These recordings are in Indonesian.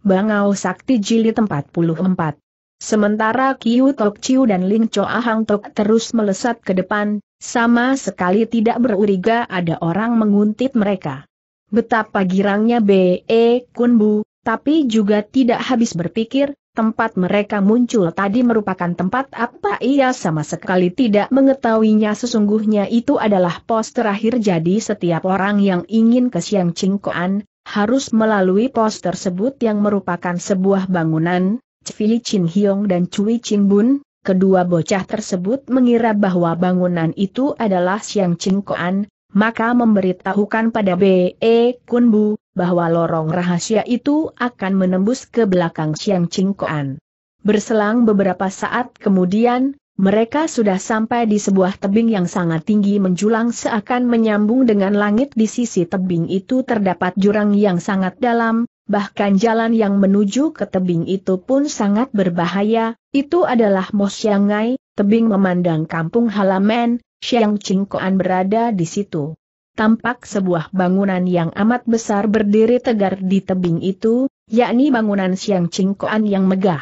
Bangau Sakti Jilid 44. Sementara Kiu Tok Chiu dan Ling Cho Ahang Tok terus melesat ke depan, sama sekali tidak beruriga ada orang menguntit mereka. Betapa girangnya B.E. Kunbu, tapi juga tidak habis berpikir, tempat mereka muncul tadi merupakan tempat apa ia sama sekali tidak mengetahuinya sesungguhnya itu adalah pos terakhir jadi setiap orang yang ingin ke Siang Cingkoan, harus melalui pos tersebut yang merupakan sebuah bangunan, Cui Chin Hyong dan Cui Chin Bun, kedua bocah tersebut mengira bahwa bangunan itu adalah Siang Koan, maka memberitahukan pada B.E. Kun Bu bahwa lorong rahasia itu akan menembus ke belakang Siang Koan. Berselang beberapa saat kemudian, mereka sudah sampai di sebuah tebing yang sangat tinggi menjulang seakan menyambung dengan langit di sisi tebing itu terdapat jurang yang sangat dalam, bahkan jalan yang menuju ke tebing itu pun sangat berbahaya, itu adalah Mosyangai, tebing memandang kampung halaman, Xiang Qingkoan berada di situ. Tampak sebuah bangunan yang amat besar berdiri tegar di tebing itu, yakni bangunan Xiang Qingkoan yang megah.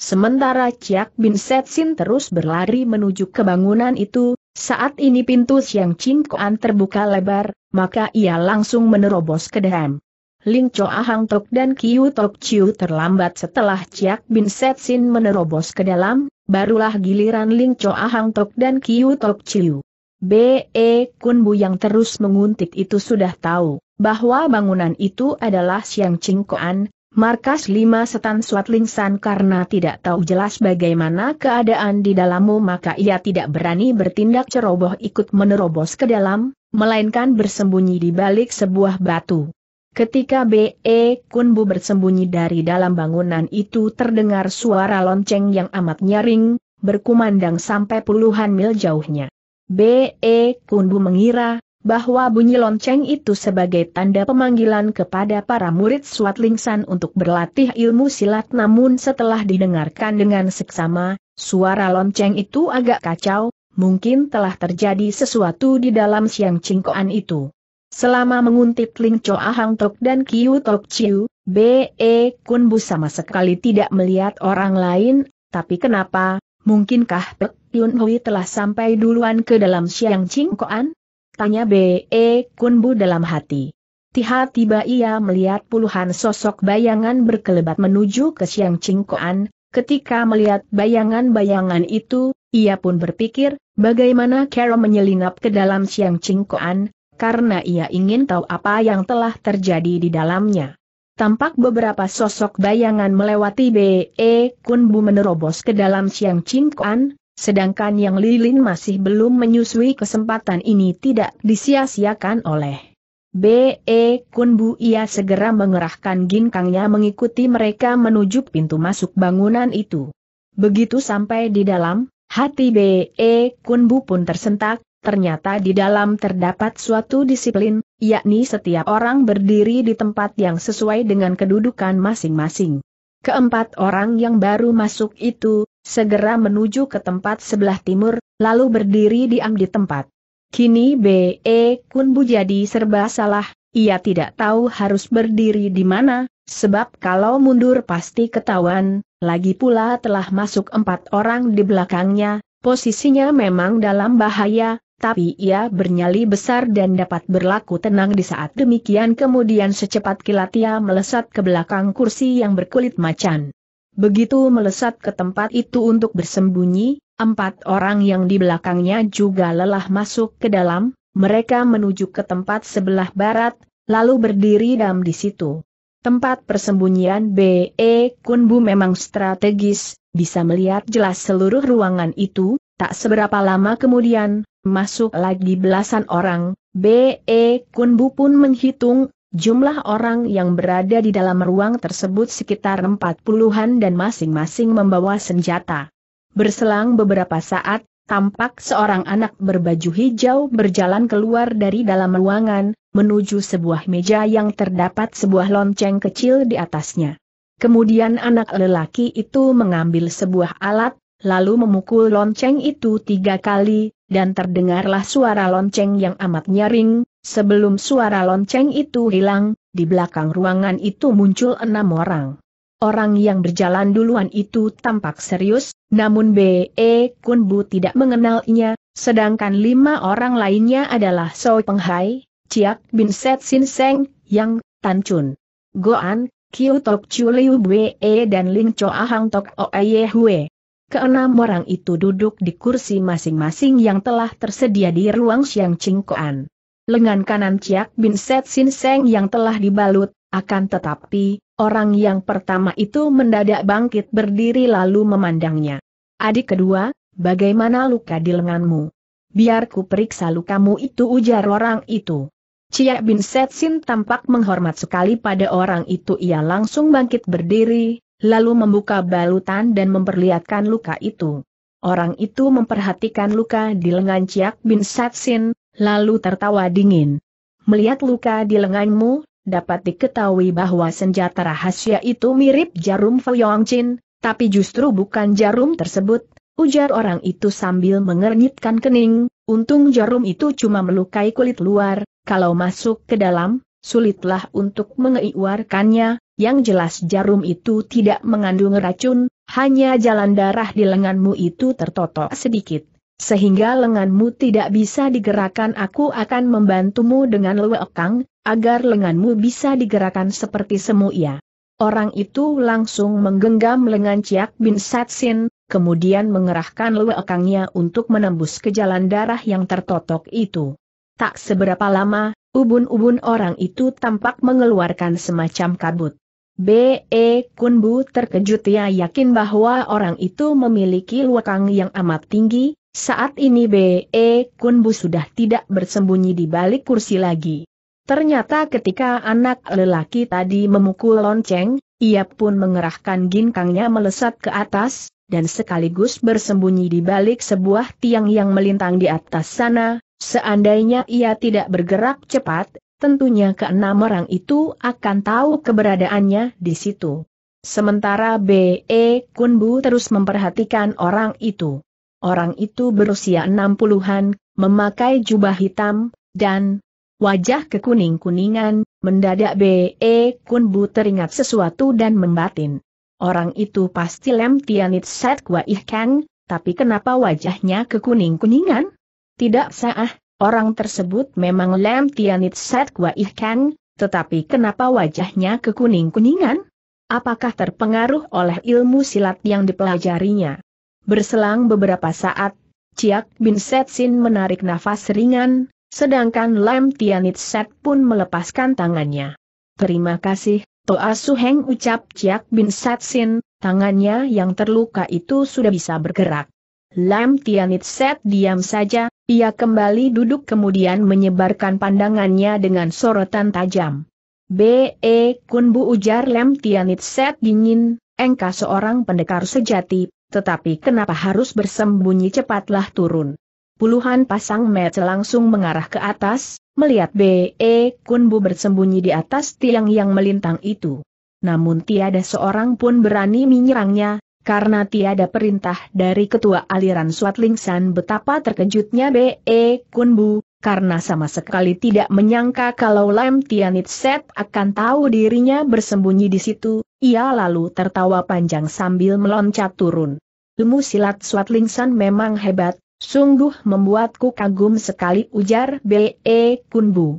Sementara Chiak Bin Setsin terus berlari menuju ke bangunan itu, saat ini pintu Siang Cingkoan terbuka lebar, maka ia langsung menerobos ke dalam. Ling Cho Ahang Tok dan Kiu Tok Chiu terlambat setelah Chiak Bin Setsin menerobos ke dalam, barulah giliran Ling Cho Ahang Tok dan Kiu Tok Chiu. B.E. Kun Bu yang terus menguntit itu sudah tahu bahwa bangunan itu adalah Siang Cingkoan, Markas lima Setan Swatling San karena tidak tahu jelas bagaimana keadaan di dalammu maka ia tidak berani bertindak ceroboh ikut menerobos ke dalam, melainkan bersembunyi di balik sebuah batu. Ketika B.E. Kunbu bersembunyi dari dalam bangunan itu terdengar suara lonceng yang amat nyaring, berkumandang sampai puluhan mil jauhnya. B.E. Kunbu mengira, bahwa bunyi lonceng itu sebagai tanda pemanggilan kepada para murid Suat Lingsan untuk berlatih ilmu silat namun setelah didengarkan dengan seksama, suara lonceng itu agak kacau, mungkin telah terjadi sesuatu di dalam siang cingkoan itu. Selama menguntit Ling Cho Ahang Tok dan Kiu Tok Chiu, B.E. Kun Bu sama sekali tidak melihat orang lain, tapi kenapa, mungkinkah Pek Yun Hui telah sampai duluan ke dalam siang cingkoan? Tanya B.E. Kunbu dalam hati. Tiba-tiba ia melihat puluhan sosok bayangan berkelebat menuju ke Siang Cingkoan, ketika melihat bayangan-bayangan itu, ia pun berpikir, bagaimana Carol menyelinap ke dalam Siang Cingkoan, karena ia ingin tahu apa yang telah terjadi di dalamnya. Tampak beberapa sosok bayangan melewati B.E. Kunbu menerobos ke dalam Siang Cingkoan, Sedangkan yang lilin masih belum menyusui kesempatan ini tidak disia-siakan oleh B.E. Kunbu ia segera mengerahkan ginkangnya mengikuti mereka menuju pintu masuk bangunan itu. Begitu sampai di dalam, hati B.E. Kunbu pun tersentak, ternyata di dalam terdapat suatu disiplin, yakni setiap orang berdiri di tempat yang sesuai dengan kedudukan masing-masing. Keempat orang yang baru masuk itu, segera menuju ke tempat sebelah timur, lalu berdiri diam di tempat. Kini B.E. Kun Bu jadi serba salah, ia tidak tahu harus berdiri di mana, sebab kalau mundur pasti ketahuan, lagi pula telah masuk empat orang di belakangnya, posisinya memang dalam bahaya, tapi ia bernyali besar dan dapat berlaku tenang di saat demikian kemudian secepat kilat ia melesat ke belakang kursi yang berkulit macan. Begitu melesat ke tempat itu untuk bersembunyi, empat orang yang di belakangnya juga lelah masuk ke dalam, mereka menuju ke tempat sebelah barat, lalu berdiri dam di situ. Tempat persembunyian B.E. Kunbu memang strategis, bisa melihat jelas seluruh ruangan itu, Tak seberapa lama kemudian, masuk lagi belasan orang, B.E. Kunbu pun menghitung, jumlah orang yang berada di dalam ruang tersebut sekitar empat puluhan dan masing-masing membawa senjata. Berselang beberapa saat, tampak seorang anak berbaju hijau berjalan keluar dari dalam ruangan, menuju sebuah meja yang terdapat sebuah lonceng kecil di atasnya. Kemudian anak lelaki itu mengambil sebuah alat, lalu memukul lonceng itu tiga kali, dan terdengarlah suara lonceng yang amat nyaring, sebelum suara lonceng itu hilang, di belakang ruangan itu muncul enam orang. Orang yang berjalan duluan itu tampak serius, namun B.E. Kun Bu tidak mengenalnya, sedangkan lima orang lainnya adalah Soi Penghai, Chiak Bin Set Sin Seng, Yang, Tan Chun, Goan, Kiu Tok Chu Liu Bwe e dan Ling Cho Ahang Tok Oe Hue. Keenam orang itu duduk di kursi masing-masing yang telah tersedia di ruang Siang Cingkoan. Lengan kanan Ciak Bin Set Sin Seng yang telah dibalut, akan tetapi, orang yang pertama itu mendadak bangkit berdiri lalu memandangnya. Adik kedua, bagaimana luka di lenganmu? Biarku periksa lukamu itu ujar orang itu. Ciak Bin Set Sin tampak menghormat sekali pada orang itu ia langsung bangkit berdiri, lalu membuka balutan dan memperlihatkan luka itu. Orang itu memperhatikan luka di lengan Ciak Bin Satsin, lalu tertawa dingin. Melihat luka di lenganmu, dapat diketahui bahwa senjata rahasia itu mirip jarum Chin, tapi justru bukan jarum tersebut, ujar orang itu sambil mengernyitkan kening, untung jarum itu cuma melukai kulit luar, kalau masuk ke dalam, sulitlah untuk mengeluarkannya. Yang jelas jarum itu tidak mengandung racun, hanya jalan darah di lenganmu itu tertotok sedikit. Sehingga lenganmu tidak bisa digerakkan aku akan membantumu dengan lewekang, agar lenganmu bisa digerakkan seperti semu ia. Orang itu langsung menggenggam lengan Ciak Bin Satsin, kemudian mengerahkan lewekangnya untuk menembus ke jalan darah yang tertotok itu. Tak seberapa lama, ubun-ubun orang itu tampak mengeluarkan semacam kabut. B.E. Kunbu terkejut ia yakin bahwa orang itu memiliki luakang yang amat tinggi, saat ini B.E. Kunbu sudah tidak bersembunyi di balik kursi lagi. Ternyata ketika anak lelaki tadi memukul lonceng, ia pun mengerahkan ginkangnya melesat ke atas, dan sekaligus bersembunyi di balik sebuah tiang yang melintang di atas sana, seandainya ia tidak bergerak cepat, tentunya keenam orang itu akan tahu keberadaannya di situ. Sementara B.E. Kunbu terus memperhatikan orang itu. Orang itu berusia enam puluhan, memakai jubah hitam, dan wajah kekuning-kuningan, mendadak B.E. Kunbu teringat sesuatu dan membatin. Orang itu pasti Lem Tianit Set Kwa Ih tapi kenapa wajahnya kekuning-kuningan? Tidak sah, Orang tersebut memang Lam Tianit Set Setkwa Ikan, tetapi kenapa wajahnya kekuning-kuningan? Apakah terpengaruh oleh ilmu silat yang dipelajarinya? Berselang beberapa saat, Ciak Bin Set Sin menarik nafas ringan, sedangkan Lam Tianit Set pun melepaskan tangannya. Terima kasih, Toa Suheng ucap Ciak Bin Set Sin, tangannya yang terluka itu sudah bisa bergerak. Lam Tianit Set diam saja, ia kembali duduk kemudian menyebarkan pandangannya dengan sorotan tajam. B.E. Kunbu ujar Lem Tianit Set dingin, engkau seorang pendekar sejati, tetapi kenapa harus bersembunyi cepatlah turun. Puluhan pasang mata langsung mengarah ke atas, melihat B.E. Kunbu bersembunyi di atas tiang yang melintang itu. Namun tiada seorang pun berani menyerangnya, karena tiada perintah dari ketua aliran Swatling San betapa terkejutnya B.E. Kunbu, karena sama sekali tidak menyangka kalau Lam Tianit Set akan tahu dirinya bersembunyi di situ, ia lalu tertawa panjang sambil meloncat turun. Ilmu silat Swatling San memang hebat, sungguh membuatku kagum sekali ujar B.E. Kunbu.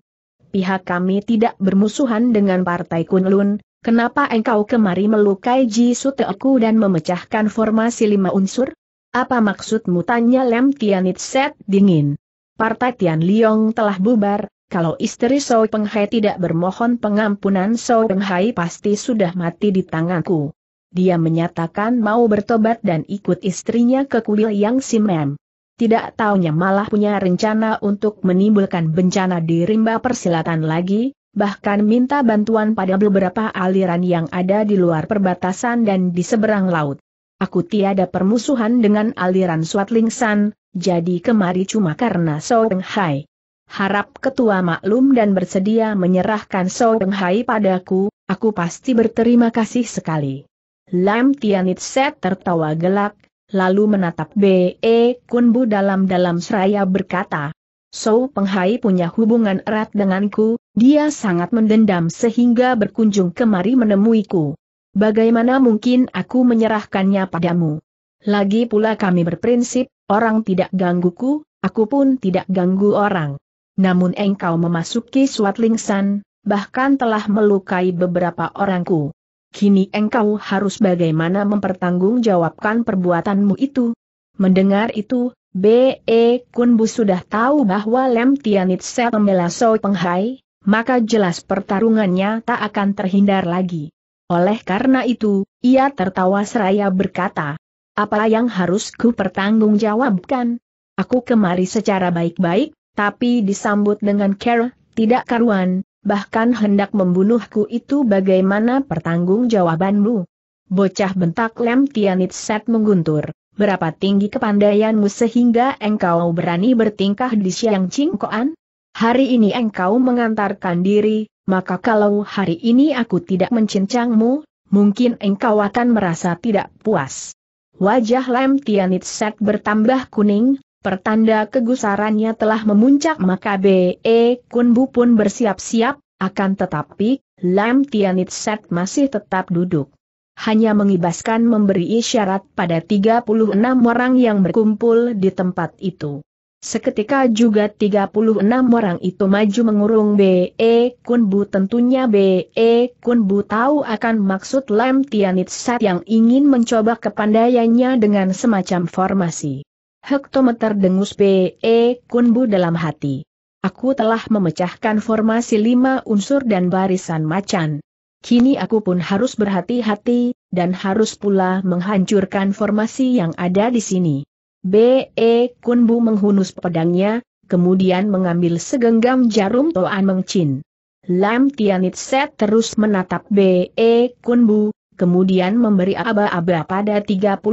Pihak kami tidak bermusuhan dengan Partai Kunlun, Kenapa engkau kemari melukai Ji Teoku dan memecahkan formasi lima unsur? Apa maksudmu tanya Lem Tianit Set dingin. Partai Tian Liong telah bubar, kalau istri Soi Penghai tidak bermohon pengampunan Soi Penghai pasti sudah mati di tanganku. Dia menyatakan mau bertobat dan ikut istrinya ke kuil yang Simem. Tidak taunya malah punya rencana untuk menimbulkan bencana di rimba persilatan lagi, bahkan minta bantuan pada beberapa aliran yang ada di luar perbatasan dan di seberang laut. Aku tiada permusuhan dengan aliran Swatlingsan, jadi kemari cuma karena Soeng Hai. Harap ketua maklum dan bersedia menyerahkan Soeng Hai padaku, aku pasti berterima kasih sekali. Lam set tertawa gelak, lalu menatap B.E. Kun Bu dalam-dalam seraya berkata, Sou Penghai punya hubungan erat denganku, dia sangat mendendam sehingga berkunjung kemari menemuiku. Bagaimana mungkin aku menyerahkannya padamu? Lagi pula kami berprinsip, orang tidak gangguku, aku pun tidak ganggu orang. Namun engkau memasuki lingsan, bahkan telah melukai beberapa orangku. Kini engkau harus bagaimana mempertanggungjawabkan perbuatanmu itu? Mendengar itu, B.E. Kunbu sudah tahu bahwa Lem Tianitse membela Soi Penghai, maka jelas pertarungannya tak akan terhindar lagi. Oleh karena itu, ia tertawa seraya berkata, apa yang harus ku pertanggungjawabkan? Aku kemari secara baik-baik, tapi disambut dengan care, tidak karuan, bahkan hendak membunuhku itu bagaimana pertanggungjawabanmu? Bocah bentak Lem Tianit Set mengguntur berapa tinggi kepandaianmu sehingga engkau berani bertingkah di siang cingkoan? Hari ini engkau mengantarkan diri, maka kalau hari ini aku tidak mencincangmu, mungkin engkau akan merasa tidak puas. Wajah Lem Set bertambah kuning, pertanda kegusarannya telah memuncak maka B.E. Kunbu pun bersiap-siap, akan tetapi, Lam Set masih tetap duduk hanya mengibaskan memberi isyarat pada 36 orang yang berkumpul di tempat itu. Seketika juga 36 orang itu maju mengurung B.E. Kunbu tentunya B.E. Kunbu tahu akan maksud Lem Tianitsat yang ingin mencoba kepandaiannya dengan semacam formasi. Hektometer dengus B.E. Kunbu dalam hati. Aku telah memecahkan formasi lima unsur dan barisan macan kini aku pun harus berhati-hati, dan harus pula menghancurkan formasi yang ada di sini. B.E. Kunbu menghunus pedangnya, kemudian mengambil segenggam jarum Toan Mengcin. Lam Tianit Set terus menatap B.E. Kunbu, kemudian memberi aba-aba pada 36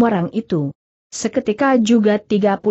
orang itu. Seketika juga 36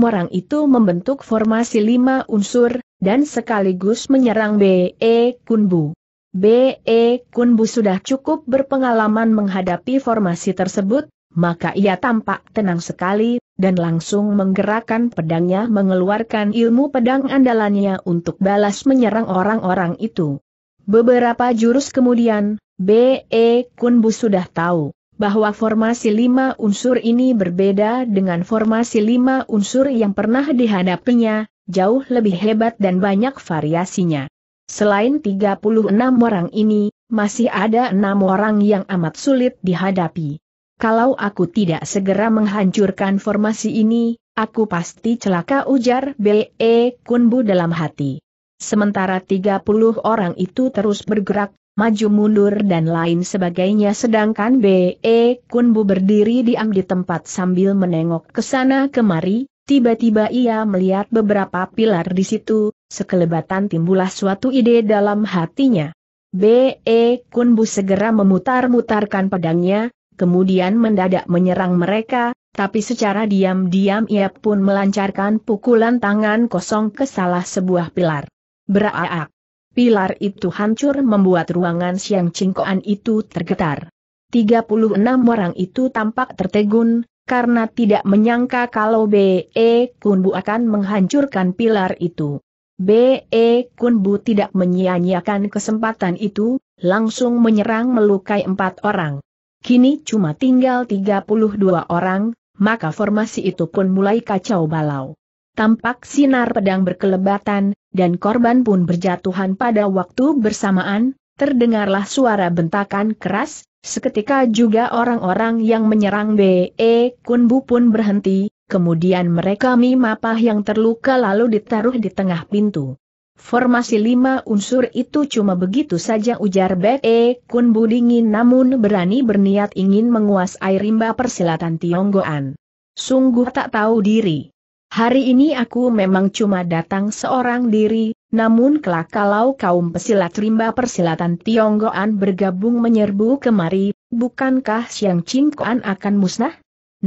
orang itu membentuk formasi lima unsur, dan sekaligus menyerang B.E. Kunbu. B.E. Kunbu sudah cukup berpengalaman menghadapi formasi tersebut, maka ia tampak tenang sekali, dan langsung menggerakkan pedangnya mengeluarkan ilmu pedang andalannya untuk balas menyerang orang-orang itu. Beberapa jurus kemudian, B.E. Kunbu sudah tahu bahwa formasi lima unsur ini berbeda dengan formasi lima unsur yang pernah dihadapinya, jauh lebih hebat dan banyak variasinya. Selain 36 orang ini, masih ada enam orang yang amat sulit dihadapi. Kalau aku tidak segera menghancurkan formasi ini, aku pasti celaka ujar B.E. Kunbu dalam hati. Sementara 30 orang itu terus bergerak, maju mundur dan lain sebagainya sedangkan B.E. Kunbu berdiri diam di tempat sambil menengok ke sana kemari, Tiba-tiba ia melihat beberapa pilar di situ, sekelebatan timbullah suatu ide dalam hatinya. B.E. Kunbu segera memutar-mutarkan pedangnya, kemudian mendadak menyerang mereka, tapi secara diam-diam ia pun melancarkan pukulan tangan kosong ke salah sebuah pilar. Beraak! Pilar itu hancur membuat ruangan siang cingkoan itu tergetar. 36 orang itu tampak tertegun, karena tidak menyangka kalau B.E. Kunbu akan menghancurkan pilar itu. B.E. Kunbu tidak menyia-nyiakan kesempatan itu, langsung menyerang melukai empat orang. Kini cuma tinggal 32 orang, maka formasi itu pun mulai kacau balau. Tampak sinar pedang berkelebatan, dan korban pun berjatuhan pada waktu bersamaan, terdengarlah suara bentakan keras, Seketika juga orang-orang yang menyerang B.E. Kunbu pun berhenti, kemudian mereka mimapah yang terluka lalu ditaruh di tengah pintu. Formasi lima unsur itu cuma begitu saja ujar B.E. Kunbu dingin namun berani berniat ingin menguasai rimba persilatan Tionggoan. Sungguh tak tahu diri. Hari ini aku memang cuma datang seorang diri, namun kelak kalau kaum pesilat rimba persilatan Tionggoan bergabung menyerbu kemari, bukankah Siang Cingkoan akan musnah?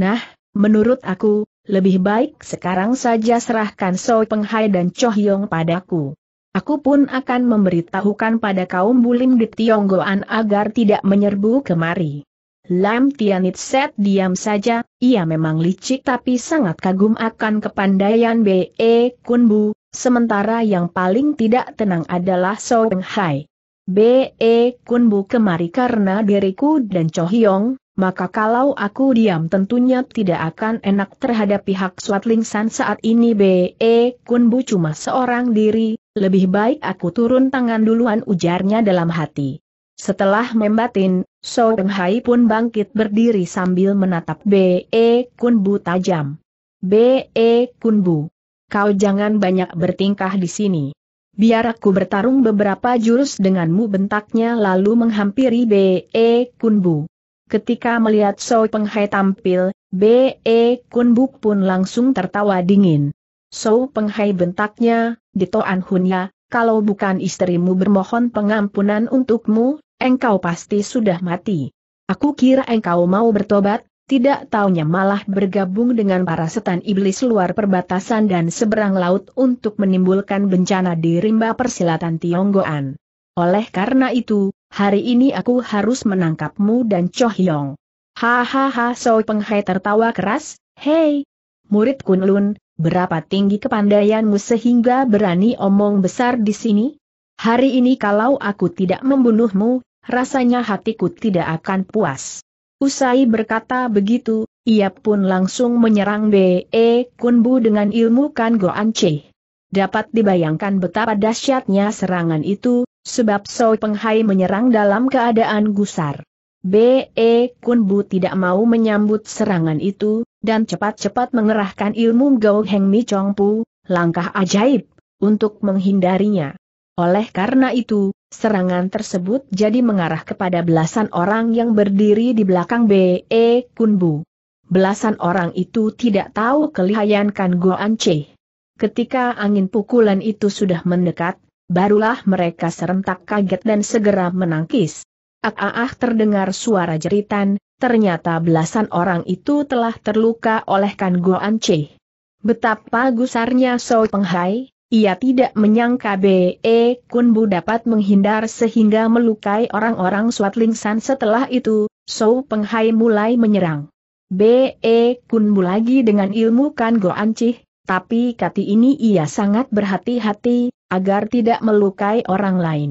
Nah, menurut aku, lebih baik sekarang saja serahkan Soi Penghai dan Cho padaku. Aku pun akan memberitahukan pada kaum bulim di Tionggoan agar tidak menyerbu kemari. Lam Tianit Set diam saja, ia memang licik tapi sangat kagum akan kepandaian B.E. Kunbu, Sementara yang paling tidak tenang adalah So Hai. B.E. Kunbu kemari karena diriku dan Cho Hyong, maka kalau aku diam tentunya tidak akan enak terhadap pihak Suat San saat ini B.E. Kunbu cuma seorang diri, lebih baik aku turun tangan duluan ujarnya dalam hati. Setelah membatin, So Hai pun bangkit berdiri sambil menatap B.E. Kunbu tajam. B.E. Kunbu kau jangan banyak bertingkah di sini. Biar aku bertarung beberapa jurus denganmu bentaknya lalu menghampiri B.E. E Kunbu. Ketika melihat So Penghai tampil, B.E. E Kunbu pun langsung tertawa dingin. So Penghai bentaknya, Dito Anhunya, kalau bukan istrimu bermohon pengampunan untukmu, engkau pasti sudah mati. Aku kira engkau mau bertobat, tidak taunya malah bergabung dengan para setan iblis luar perbatasan dan seberang laut untuk menimbulkan bencana di rimba persilatan Tionggoan. Oleh karena itu, hari ini aku harus menangkapmu dan Cho Hyong. Hahaha Peng Penghai tertawa keras, hei, murid Kunlun, berapa tinggi kepandaianmu sehingga berani omong besar di sini? Hari ini kalau aku tidak membunuhmu, rasanya hatiku tidak akan puas. Usai berkata begitu, ia pun langsung menyerang B.E. Kunbu dengan ilmu Kan Goan Che. Dapat dibayangkan betapa dahsyatnya serangan itu, sebab Soi Penghai menyerang dalam keadaan gusar. B.E. Kunbu tidak mau menyambut serangan itu, dan cepat-cepat mengerahkan ilmu Gao Heng Mi Chong Pu, langkah ajaib, untuk menghindarinya. Oleh karena itu, serangan tersebut jadi mengarah kepada belasan orang yang berdiri di belakang B.E. Kunbu. Belasan orang itu tidak tahu kelihayan Kan Goan Che. Ketika angin pukulan itu sudah mendekat, barulah mereka serentak kaget dan segera menangkis. ah, ah, ah terdengar suara jeritan, ternyata belasan orang itu telah terluka oleh Kan Guo Che. Betapa gusarnya Soi Penghai, ia tidak menyangka B.E. Kunbu dapat menghindar sehingga melukai orang-orang Swatlingsan. setelah itu, So Penghai mulai menyerang. B.E. Kunbu lagi dengan ilmu kan Go Ancih, tapi kati ini ia sangat berhati-hati, agar tidak melukai orang lain.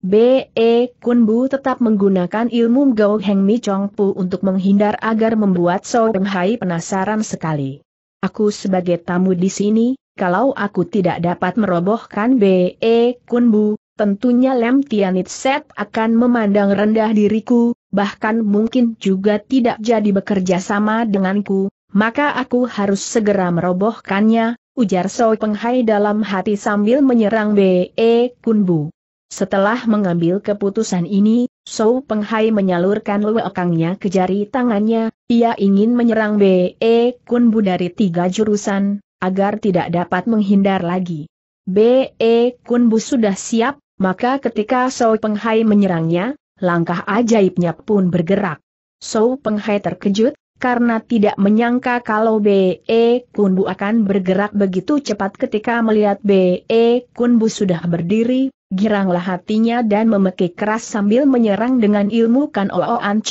B.E. Kunbu tetap menggunakan ilmu Gao Heng Mi Chong Pu untuk menghindar agar membuat So Penghai penasaran sekali. Aku sebagai tamu di sini, kalau aku tidak dapat merobohkan B.E. Kunbu, tentunya Lem Tianit Set akan memandang rendah diriku, bahkan mungkin juga tidak jadi bekerja sama denganku, maka aku harus segera merobohkannya, ujar Soi Penghai dalam hati sambil menyerang B.E. Kunbu. Setelah mengambil keputusan ini, So Penghai menyalurkan luekangnya ke jari tangannya, ia ingin menyerang B.E. Kunbu dari tiga jurusan, agar tidak dapat menghindar lagi. B.E. Kunbu sudah siap, maka ketika Peng Penghai menyerangnya, langkah ajaibnya pun bergerak. Peng Penghai terkejut, karena tidak menyangka kalau B.E. Kunbu akan bergerak begitu cepat ketika melihat B.E. Kunbu sudah berdiri, giranglah hatinya dan memekik keras sambil menyerang dengan ilmu kan Ooan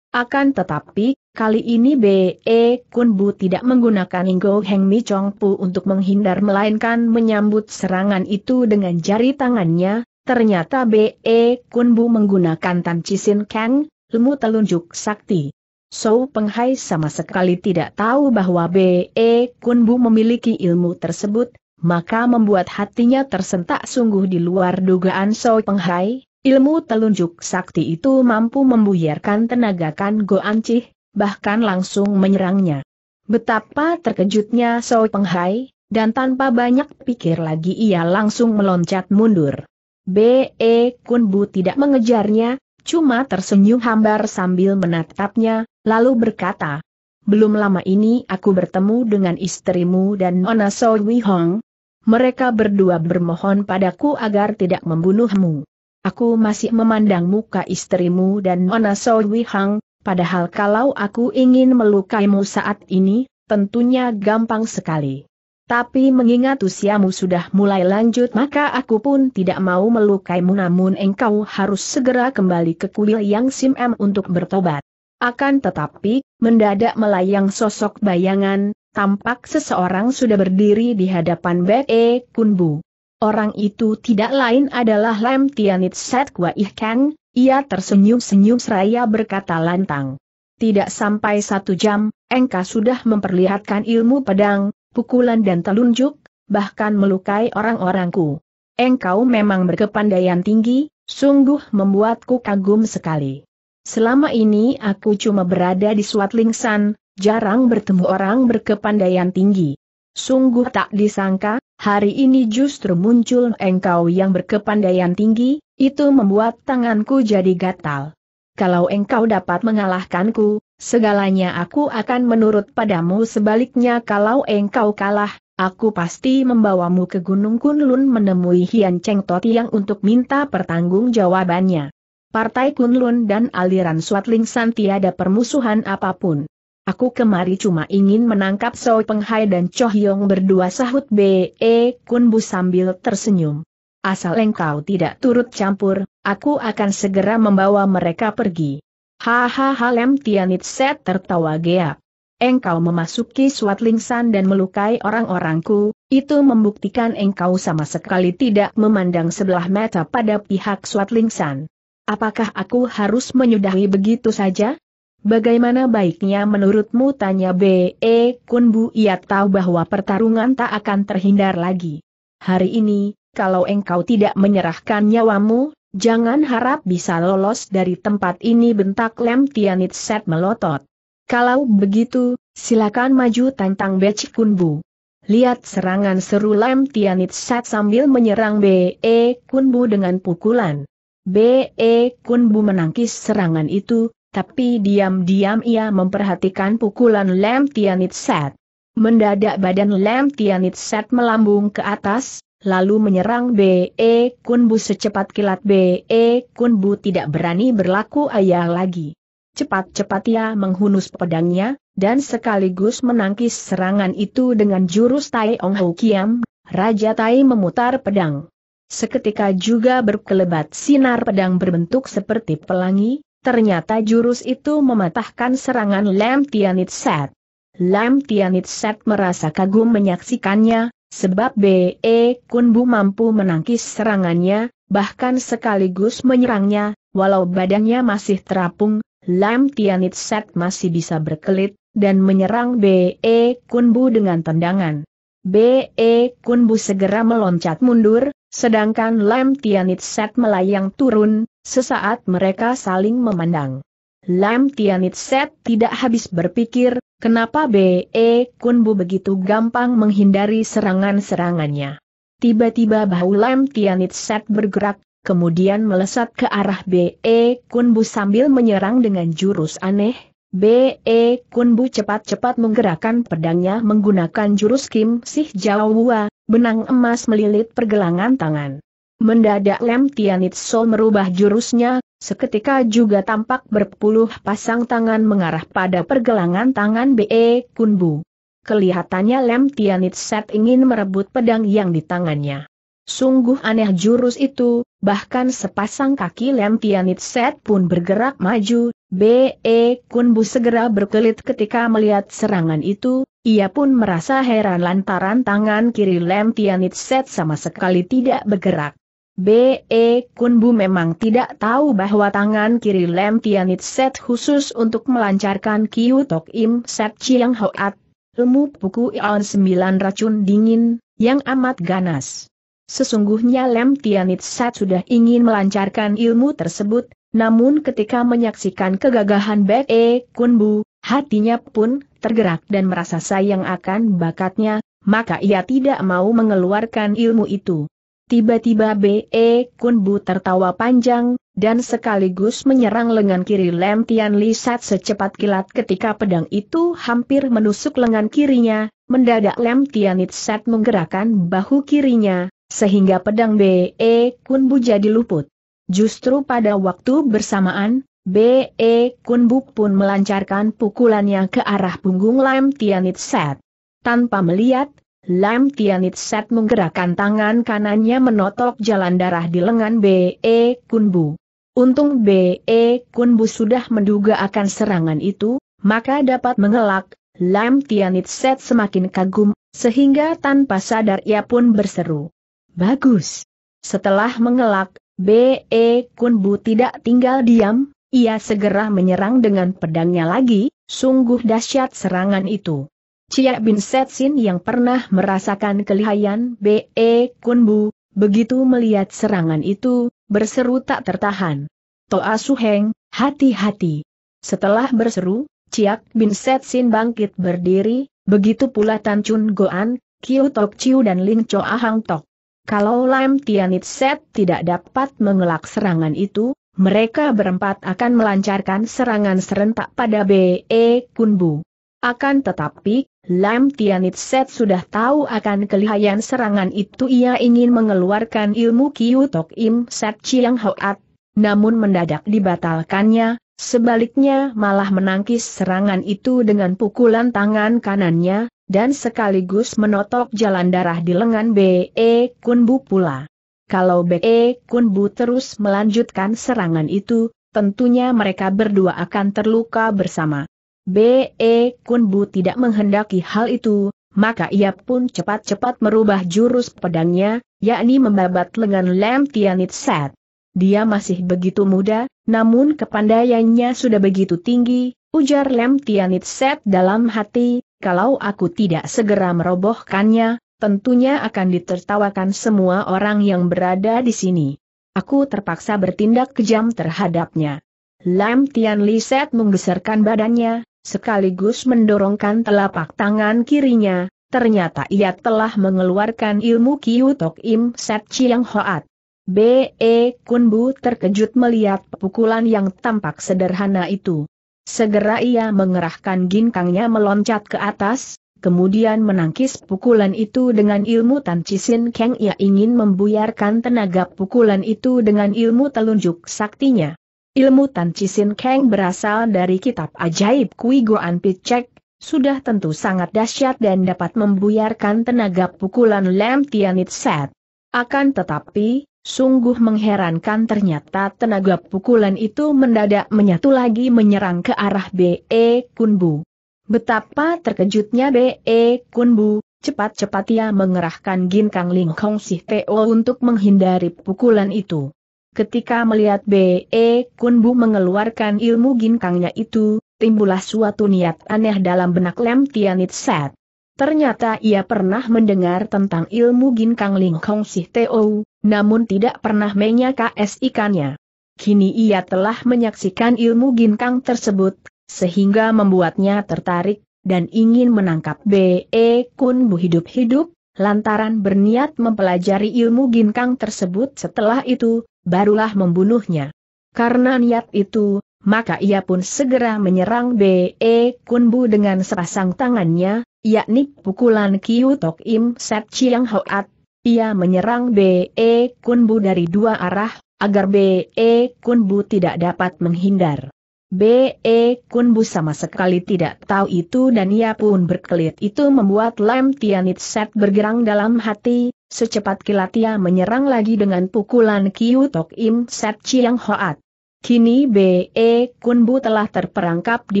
Akan tetapi, Kali ini B.E. E, Kun Bu tidak menggunakan Inggo Heng Mi Chong Pu untuk menghindar melainkan menyambut serangan itu dengan jari tangannya, ternyata B.E. E, Kun Bu menggunakan Tan Chisin Kang, ilmu telunjuk sakti. So Peng Hai sama sekali tidak tahu bahwa B.E. E, Kun Bu memiliki ilmu tersebut, maka membuat hatinya tersentak sungguh di luar dugaan So Peng Hai. ilmu telunjuk sakti itu mampu membuyarkan tenaga Kan Go Cih, bahkan langsung menyerangnya. Betapa terkejutnya Sao Penghai, dan tanpa banyak pikir lagi ia langsung meloncat mundur. B.E. Kun Bu tidak mengejarnya, cuma tersenyum hambar sambil menatapnya, lalu berkata, Belum lama ini aku bertemu dengan istrimu dan Nona Sao Hong. Mereka berdua bermohon padaku agar tidak membunuhmu. Aku masih memandang muka istrimu dan Nona Hong." Padahal kalau aku ingin melukaimu saat ini, tentunya gampang sekali. Tapi mengingat usiamu sudah mulai lanjut maka aku pun tidak mau melukaimu namun engkau harus segera kembali ke kuil yang Sim M untuk bertobat. Akan tetapi, mendadak melayang sosok bayangan, tampak seseorang sudah berdiri di hadapan B.E. Kunbu. Orang itu tidak lain adalah Lem Tianit Set Kwa Ih Kang, ia tersenyum-senyum seraya berkata lantang. Tidak sampai satu jam, engkau sudah memperlihatkan ilmu pedang, pukulan dan telunjuk, bahkan melukai orang-orangku. Engkau memang berkepandaian tinggi, sungguh membuatku kagum sekali. Selama ini aku cuma berada di Swatlingsan, jarang bertemu orang berkepandaian tinggi. Sungguh tak disangka, hari ini justru muncul engkau yang berkepandaian tinggi, itu membuat tanganku jadi gatal. Kalau engkau dapat mengalahkanku, segalanya aku akan menurut padamu sebaliknya kalau engkau kalah, aku pasti membawamu ke Gunung Kunlun menemui Hian Cheng Totiang untuk minta pertanggungjawabannya. Partai Kunlun dan aliran Swatling San tiada permusuhan apapun. Aku kemari cuma ingin menangkap Soi Penghai dan Cho Hyong berdua sahut B.E. E Kunbu sambil tersenyum. Asal engkau tidak turut campur, aku akan segera membawa mereka pergi. Hahaha Lem set tertawa geak. Engkau memasuki lingsan dan melukai orang-orangku, itu membuktikan engkau sama sekali tidak memandang sebelah mata pada pihak lingsan. Apakah aku harus menyudahi begitu saja? Bagaimana baiknya menurutmu tanya B.E. Kunbu. ia tahu bahwa pertarungan tak akan terhindar lagi. Hari ini, kalau engkau tidak menyerahkan nyawamu, jangan harap bisa lolos dari tempat ini bentak Lem Tianit Set melotot. Kalau begitu, silakan maju tantang Beci Kunbu. Lihat serangan seru Lem Tianit Set sambil menyerang B.E. Kunbu dengan pukulan. B.E. Kunbu menangkis serangan itu, tapi diam-diam ia memperhatikan pukulan Lem Tianit Set. Mendadak badan Lem Tianit Set melambung ke atas, lalu menyerang B.E. Kunbu secepat kilat B.E. Kunbu tidak berani berlaku ayah lagi. Cepat-cepat ia menghunus pedangnya, dan sekaligus menangkis serangan itu dengan jurus Tai Ong Ho Kiam, Raja Tai memutar pedang. Seketika juga berkelebat sinar pedang berbentuk seperti pelangi, ternyata jurus itu mematahkan serangan Lam Tianit Set. Lam Tianit Set merasa kagum menyaksikannya, Sebab B.E. Kunbu mampu menangkis serangannya, bahkan sekaligus menyerangnya, walau badannya masih terapung, Lam Tianit Set masih bisa berkelit, dan menyerang B.E. Kunbu dengan tendangan. B.E. Kunbu segera meloncat mundur, sedangkan Lam Tianit Set melayang turun, sesaat mereka saling memandang. Lam Tianit Set tidak habis berpikir, Kenapa B.E. Kunbu begitu gampang menghindari serangan-serangannya? Tiba-tiba bahu Lam Tianit Set bergerak, kemudian melesat ke arah B.E. Kunbu sambil menyerang dengan jurus aneh. B.E. Kunbu cepat-cepat menggerakkan pedangnya menggunakan jurus Kim Sih Jawa, benang emas melilit pergelangan tangan. Mendadak Lem Tianit Sol merubah jurusnya, Seketika juga tampak berpuluh pasang tangan mengarah pada pergelangan tangan B.E. Kunbu. Kelihatannya Lem Tianit Set ingin merebut pedang yang di tangannya. Sungguh aneh jurus itu, bahkan sepasang kaki Lem Tianit Set pun bergerak maju, B.E. Kunbu segera berkelit ketika melihat serangan itu, ia pun merasa heran lantaran tangan kiri Lem Tianit Set sama sekali tidak bergerak. B.E. Kunbu memang tidak tahu bahwa tangan kiri Lem Tianit set khusus untuk melancarkan Kiu Tok Im Set Chiang Hoat, ilmu buku Ion 9 racun dingin, yang amat ganas. Sesungguhnya Lem Tianit Set sudah ingin melancarkan ilmu tersebut, namun ketika menyaksikan kegagahan B.E. Kunbu, hatinya pun tergerak dan merasa sayang akan bakatnya, maka ia tidak mau mengeluarkan ilmu itu. Tiba-tiba B.E. Kunbu tertawa panjang, dan sekaligus menyerang lengan kiri Lem Tian Lisat secepat kilat ketika pedang itu hampir menusuk lengan kirinya, mendadak Lem Tian Lisat menggerakkan bahu kirinya, sehingga pedang B.E. Kunbu jadi luput. Justru pada waktu bersamaan, B.E. Kunbu pun melancarkan pukulannya ke arah punggung Lem Tian Lisat. Tanpa melihat, Lam Tianit set menggerakkan tangan kanannya menotok jalan darah di lengan B.E. Kunbu. Untung B.E. Kunbu sudah menduga akan serangan itu, maka dapat mengelak, Lam Tianit set semakin kagum, sehingga tanpa sadar ia pun berseru. Bagus! Setelah mengelak, B.E. Kunbu tidak tinggal diam, ia segera menyerang dengan pedangnya lagi, sungguh dahsyat serangan itu. Cia Bin Setsin yang pernah merasakan kelihayan B.E. E Kunbu, begitu melihat serangan itu, berseru tak tertahan. Toa Suheng, hati-hati. Setelah berseru, Ciak Bin Setsin bangkit berdiri, begitu pula Tan Chun Goan, Kiu Tok Chiu dan Ling Cho Hang Tok. Kalau Lam Tianit Set tidak dapat mengelak serangan itu, mereka berempat akan melancarkan serangan serentak pada B.E. E Kunbu. Akan tetapi, Lam Tianit set sudah tahu akan kelihayan serangan itu ia ingin mengeluarkan ilmu Kiu Tok Im Set Chiang Hoat, namun mendadak dibatalkannya, sebaliknya malah menangkis serangan itu dengan pukulan tangan kanannya, dan sekaligus menotok jalan darah di lengan B.E. E Kunbu pula. Kalau B.E. E Kunbu terus melanjutkan serangan itu, tentunya mereka berdua akan terluka bersama. B.E. Kun Bu tidak menghendaki hal itu, maka ia pun cepat-cepat merubah jurus pedangnya, yakni membabat lengan Lem Tianit Set. Dia masih begitu muda, namun kepandaiannya sudah begitu tinggi, ujar Lem Tianit Set dalam hati, kalau aku tidak segera merobohkannya, tentunya akan ditertawakan semua orang yang berada di sini. Aku terpaksa bertindak kejam terhadapnya. Lam Tian Li Set menggeserkan badannya, sekaligus mendorongkan telapak tangan kirinya, ternyata ia telah mengeluarkan ilmu Kiu Tok Im Set Chiang Hoat. B.E. Kunbu terkejut melihat pukulan yang tampak sederhana itu. Segera ia mengerahkan ginkangnya meloncat ke atas, kemudian menangkis pukulan itu dengan ilmu Tan Cisin Kang ia ingin membuyarkan tenaga pukulan itu dengan ilmu telunjuk saktinya. Ilmu Tan Cisin Kang berasal dari kitab ajaib Kui Goan Picek, sudah tentu sangat dahsyat dan dapat membuyarkan tenaga pukulan Lam Tianit Set. Akan tetapi, sungguh mengherankan ternyata tenaga pukulan itu mendadak menyatu lagi menyerang ke arah B.E. Kunbu. Betapa terkejutnya B.E. Kunbu, cepat-cepat ia mengerahkan Ginkang Ling Kong Sih Teo untuk menghindari pukulan itu. Ketika melihat B.E. Kunbu mengeluarkan ilmu ginkangnya itu, timbullah suatu niat aneh dalam benak Lem Tianit Set. Ternyata ia pernah mendengar tentang ilmu ginkang Ling Kong Sih Teo, namun tidak pernah menyangka ikannya. Kini ia telah menyaksikan ilmu ginkang tersebut, sehingga membuatnya tertarik, dan ingin menangkap B.E. Kunbu hidup-hidup, lantaran berniat mempelajari ilmu ginkang tersebut setelah itu, barulah membunuhnya. Karena niat itu, maka ia pun segera menyerang B.E. Kunbu dengan sepasang tangannya, yakni pukulan Kiu Tok Im Set Chiang Hoat. Ia menyerang B.E. Kunbu dari dua arah, agar B.E. Kunbu tidak dapat menghindar. B.E. Kun Kunbu sama sekali tidak tahu itu dan ia pun berkelit itu membuat Lam Tianit Set bergerang dalam hati, secepat kilat ia menyerang lagi dengan pukulan Kiu Tok Im Set Chiang Hoat. Kini B.E. Kun Kunbu telah terperangkap di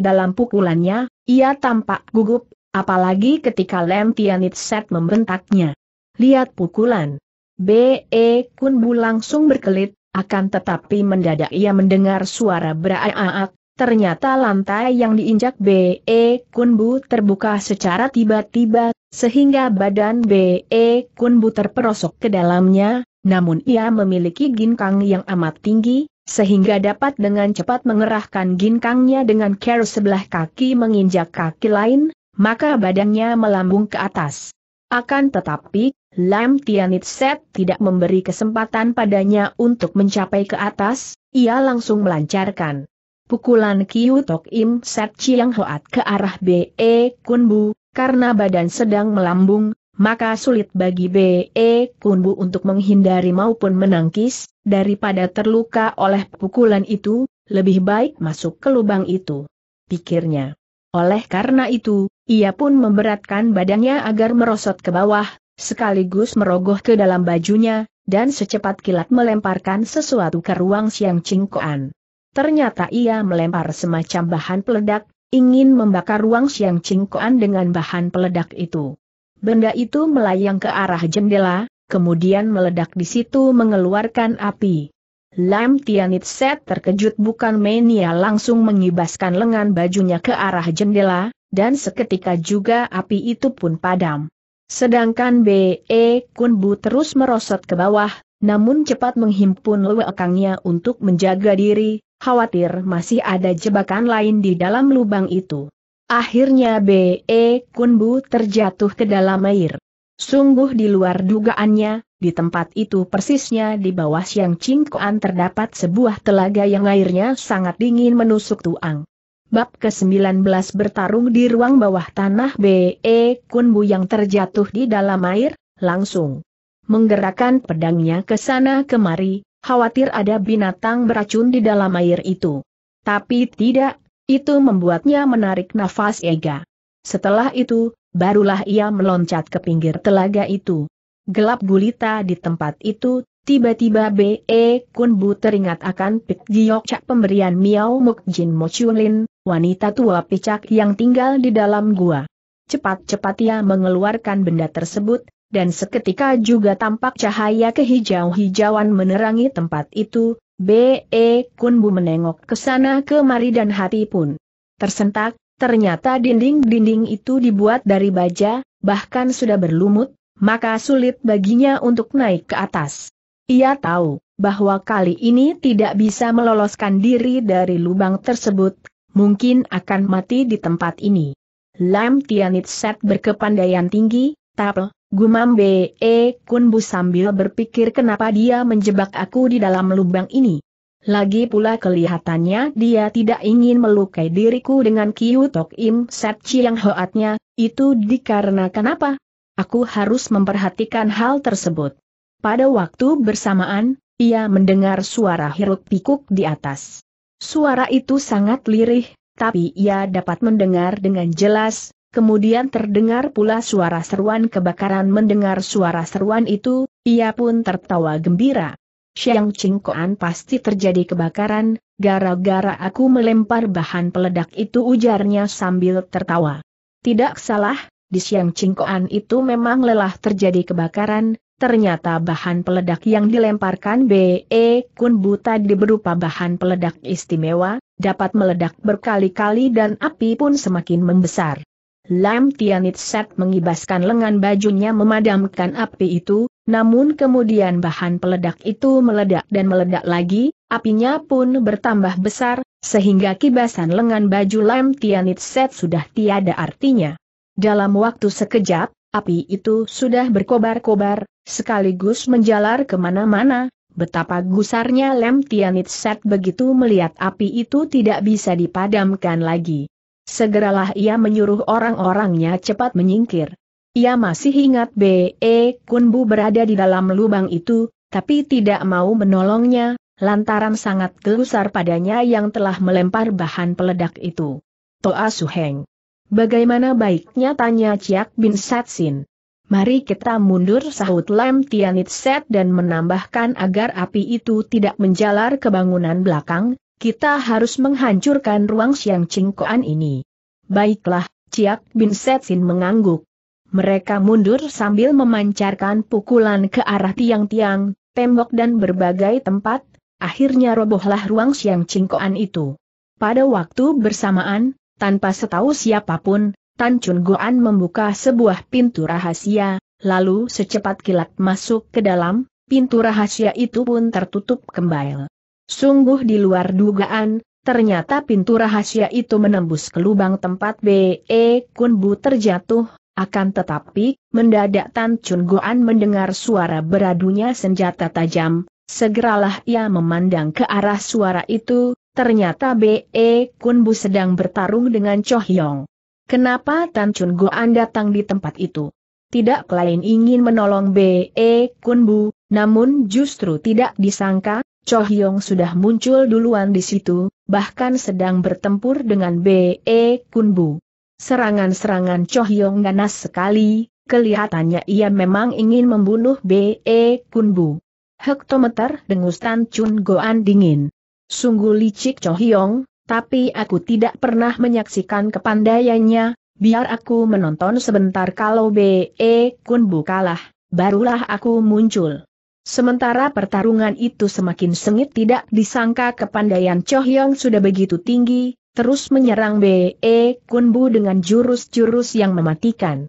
dalam pukulannya, ia tampak gugup, apalagi ketika Lam Tianit Set membentaknya. Lihat pukulan. B.E. Kun Kunbu langsung berkelit, akan tetapi mendadak ia mendengar suara beraak Ternyata lantai yang diinjak B.E. Kunbu terbuka secara tiba-tiba, sehingga badan B.E. Kunbu terperosok ke dalamnya, namun ia memiliki ginkang yang amat tinggi, sehingga dapat dengan cepat mengerahkan ginkangnya dengan care sebelah kaki menginjak kaki lain, maka badannya melambung ke atas. Akan tetapi, Lam Tianit set tidak memberi kesempatan padanya untuk mencapai ke atas, ia langsung melancarkan Pukulan Kiu Tok Im Set Chiang Hoat ke arah B.E. Kun Bu, karena badan sedang melambung, maka sulit bagi B.E. Kun Bu untuk menghindari maupun menangkis, daripada terluka oleh pukulan itu, lebih baik masuk ke lubang itu. Pikirnya. Oleh karena itu, ia pun memberatkan badannya agar merosot ke bawah, sekaligus merogoh ke dalam bajunya, dan secepat kilat melemparkan sesuatu ke ruang Siang Cingkoan. Ternyata ia melempar semacam bahan peledak, ingin membakar ruang Siang Cingkoan dengan bahan peledak itu. Benda itu melayang ke arah jendela, kemudian meledak di situ mengeluarkan api. Lam Tianit Set terkejut bukan mania langsung mengibaskan lengan bajunya ke arah jendela, dan seketika juga api itu pun padam. Sedangkan B.E. Kun Bu terus merosot ke bawah, namun cepat menghimpun lewekangnya untuk menjaga diri, khawatir masih ada jebakan lain di dalam lubang itu. Akhirnya B.E. Kunbu terjatuh ke dalam air. Sungguh di luar dugaannya, di tempat itu persisnya di bawah Siang Cingkoan terdapat sebuah telaga yang airnya sangat dingin menusuk tuang. Bab ke-19 bertarung di ruang bawah tanah B.E. Kunbu yang terjatuh di dalam air, langsung menggerakkan pedangnya ke sana kemari, khawatir ada binatang beracun di dalam air itu. Tapi tidak, itu membuatnya menarik nafas Ega. Setelah itu, barulah ia meloncat ke pinggir telaga itu. Gelap gulita di tempat itu, tiba-tiba B.E. Kunbu teringat akan Pik Giok pemberian Miao Muk Jin Mo Chulin, wanita tua picak yang tinggal di dalam gua. Cepat-cepat ia mengeluarkan benda tersebut, dan seketika juga tampak cahaya kehijau-hijauan menerangi tempat itu, B.E. Kunbu menengok ke sana kemari dan hati pun tersentak, ternyata dinding-dinding itu dibuat dari baja, bahkan sudah berlumut, maka sulit baginya untuk naik ke atas. Ia tahu bahwa kali ini tidak bisa meloloskan diri dari lubang tersebut, mungkin akan mati di tempat ini. Lam Tianit Set berkepandaian tinggi, tapel, Gumam B.E. Eh, Kunbu sambil berpikir kenapa dia menjebak aku di dalam lubang ini. Lagi pula kelihatannya dia tidak ingin melukai diriku dengan Kiyu Tok Im Set Chiang yang hoatnya, itu dikarenakan apa? Aku harus memperhatikan hal tersebut. Pada waktu bersamaan, ia mendengar suara hiruk pikuk di atas. Suara itu sangat lirih, tapi ia dapat mendengar dengan jelas, Kemudian terdengar pula suara seruan kebakaran mendengar suara seruan itu, ia pun tertawa gembira. Siang Cingkoan pasti terjadi kebakaran, gara-gara aku melempar bahan peledak itu ujarnya sambil tertawa. Tidak salah, di Siang Cingkoan itu memang lelah terjadi kebakaran, ternyata bahan peledak yang dilemparkan B.E. Kun tadi berupa bahan peledak istimewa, dapat meledak berkali-kali dan api pun semakin membesar. Lam Tianit Set mengibaskan lengan bajunya memadamkan api itu, namun kemudian bahan peledak itu meledak dan meledak lagi, apinya pun bertambah besar, sehingga kibasan lengan baju Lam Tianit Set sudah tiada artinya. Dalam waktu sekejap, api itu sudah berkobar-kobar, sekaligus menjalar kemana-mana, Betapa gusarnya Lam Tianit Set begitu melihat api itu tidak bisa dipadamkan lagi. Segeralah ia menyuruh orang-orangnya cepat menyingkir. Ia masih ingat B.E. Kunbu berada di dalam lubang itu, tapi tidak mau menolongnya, lantaran sangat gelusar padanya yang telah melempar bahan peledak itu. Toa Suheng. Bagaimana baiknya tanya Ciak Bin Satsin. Mari kita mundur sahut Lem Tianit Set dan menambahkan agar api itu tidak menjalar ke bangunan belakang, kita harus menghancurkan ruang Siang Cingkoan ini. Baiklah, Ciak Bin Setsin mengangguk. Mereka mundur sambil memancarkan pukulan ke arah tiang-tiang, tembok dan berbagai tempat, akhirnya robohlah ruang Siang Cingkoan itu. Pada waktu bersamaan, tanpa setahu siapapun, Tan Chun Goan membuka sebuah pintu rahasia, lalu secepat kilat masuk ke dalam, pintu rahasia itu pun tertutup kembali. Sungguh di luar dugaan, ternyata pintu rahasia itu menembus ke lubang tempat B.E. Kun Bu terjatuh, akan tetapi, mendadak Tan Chun Goan mendengar suara beradunya senjata tajam, segeralah ia memandang ke arah suara itu, ternyata B.E. Kun Bu sedang bertarung dengan Cho Hyong. Kenapa Tan Chun Goan datang di tempat itu? Tidak lain ingin menolong B.E. Kun Bu. namun justru tidak disangka, Cho Hyong sudah muncul duluan di situ, bahkan sedang bertempur dengan B.E. Kunbu. Serangan-serangan Cho Hyong ganas sekali, kelihatannya ia memang ingin membunuh B.E. Kunbu. Hektometer dengus Tan Chun Goan dingin. Sungguh licik Cho Hyong, tapi aku tidak pernah menyaksikan kepandaiannya, biar aku menonton sebentar kalau B.E. Kunbu kalah, barulah aku muncul. Sementara pertarungan itu semakin sengit tidak disangka kepandaian Cho Hyong sudah begitu tinggi, terus menyerang B.E. Kun Bu dengan jurus-jurus yang mematikan.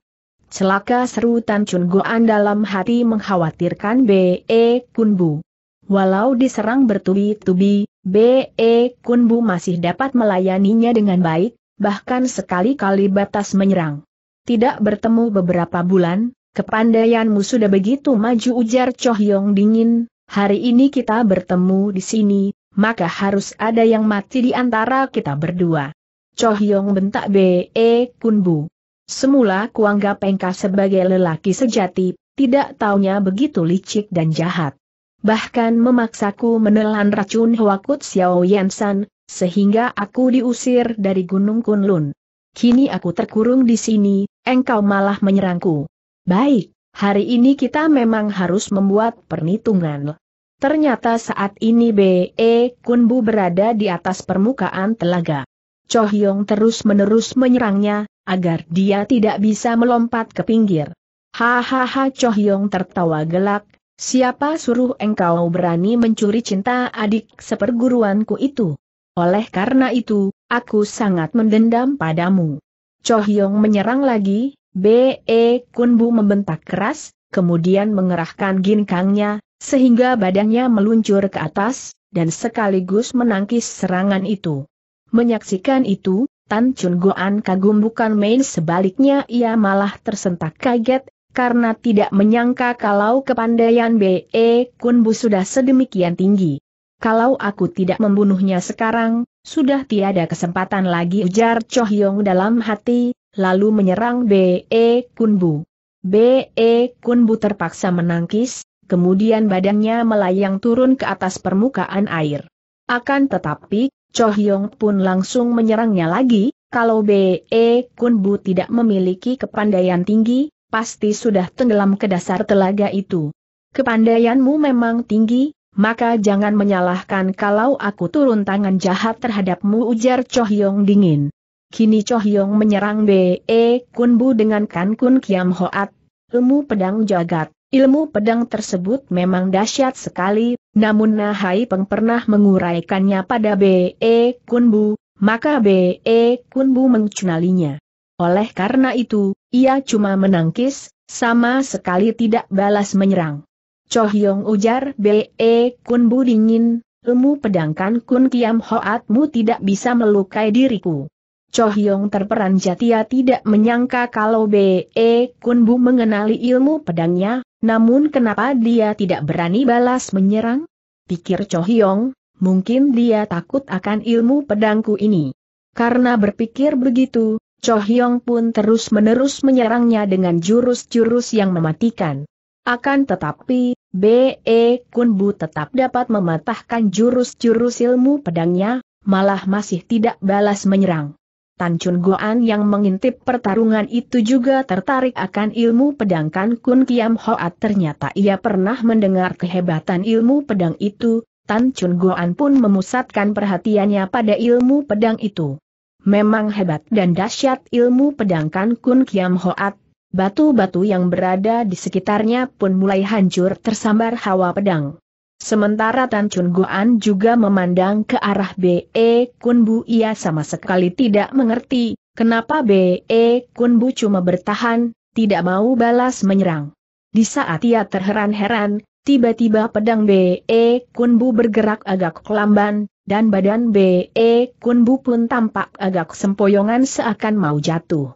Celaka seru Tan Chun Goan dalam hati mengkhawatirkan B.E. Kun Bu. Walau diserang bertubi-tubi, B.E. Kun Bu masih dapat melayaninya dengan baik, bahkan sekali-kali batas menyerang. Tidak bertemu beberapa bulan, Kepandaianmu sudah begitu maju ujar Choh Yong dingin, hari ini kita bertemu di sini, maka harus ada yang mati di antara kita berdua. Choh Yong bentak B.E. Kunbu. Semula kuanggap Engkau sebagai lelaki sejati, tidak taunya begitu licik dan jahat. Bahkan memaksaku menelan racun Hwakut Xiao Yansan, sehingga aku diusir dari Gunung Kunlun. Kini aku terkurung di sini, engkau malah menyerangku. Baik, hari ini kita memang harus membuat perhitungan. Ternyata saat ini B.E. Kunbu berada di atas permukaan telaga. Cho Hyong terus-menerus menyerangnya, agar dia tidak bisa melompat ke pinggir. Hahaha Cho Hyong tertawa gelak, siapa suruh engkau berani mencuri cinta adik seperguruanku itu? Oleh karena itu, aku sangat mendendam padamu. Cho Hyong menyerang lagi, B.E. Kunbu membentak keras, kemudian mengerahkan ginkangnya, sehingga badannya meluncur ke atas, dan sekaligus menangkis serangan itu. Menyaksikan itu, Tan Chun Goan kagum bukan main sebaliknya ia malah tersentak kaget, karena tidak menyangka kalau kepandaian B.E. Kunbu sudah sedemikian tinggi. Kalau aku tidak membunuhnya sekarang, sudah tiada kesempatan lagi ujar Cho Yong dalam hati, lalu menyerang B.E. Kunbu. B.E. Kunbu terpaksa menangkis, kemudian badannya melayang turun ke atas permukaan air. Akan tetapi, Cho Hyong pun langsung menyerangnya lagi, kalau B.E. Kunbu tidak memiliki kepandaian tinggi, pasti sudah tenggelam ke dasar telaga itu. Kepandaianmu memang tinggi, maka jangan menyalahkan kalau aku turun tangan jahat terhadapmu ujar Cho Hyong dingin. Kini Cho Hyong menyerang B.E. E Kun Bu dengan Kan Kun Kiam Hoat, ilmu pedang jagat. Ilmu pedang tersebut memang dahsyat sekali, namun Nahai Peng pernah menguraikannya pada B.E. E Kun Bu, maka B.E. E Kun Bu mengcunalinya. Oleh karena itu, ia cuma menangkis, sama sekali tidak balas menyerang. Cho Hyong ujar B.E. Kun Bu dingin, ilmu pedang kan Kun Kiam Hoatmu tidak bisa melukai diriku. Cho Hyong terperanjat ia tidak menyangka kalau B.E. Kun Bu mengenali ilmu pedangnya, namun kenapa dia tidak berani balas menyerang? Pikir Cho Hyong, mungkin dia takut akan ilmu pedangku ini. Karena berpikir begitu, Cho Hyong pun terus-menerus menyerangnya dengan jurus-jurus yang mematikan. Akan tetapi, B.E. Kunbu tetap dapat mematahkan jurus-jurus ilmu pedangnya, malah masih tidak balas menyerang. Tan Chun Goan yang mengintip pertarungan itu juga tertarik akan ilmu pedang Kan Kun Kiam Hoat ternyata ia pernah mendengar kehebatan ilmu pedang itu, Tan Chun Goan pun memusatkan perhatiannya pada ilmu pedang itu. Memang hebat dan dahsyat ilmu pedang Kan Kun Kiam Hoat, batu-batu yang berada di sekitarnya pun mulai hancur tersambar hawa pedang. Sementara Tan Chun Guan juga memandang ke arah B.E. Kunbu ia sama sekali tidak mengerti, kenapa B.E. Kunbu cuma bertahan, tidak mau balas menyerang. Di saat ia terheran-heran, tiba-tiba pedang B.E. Kunbu bergerak agak lamban, dan badan B.E. Kunbu pun tampak agak sempoyongan seakan mau jatuh.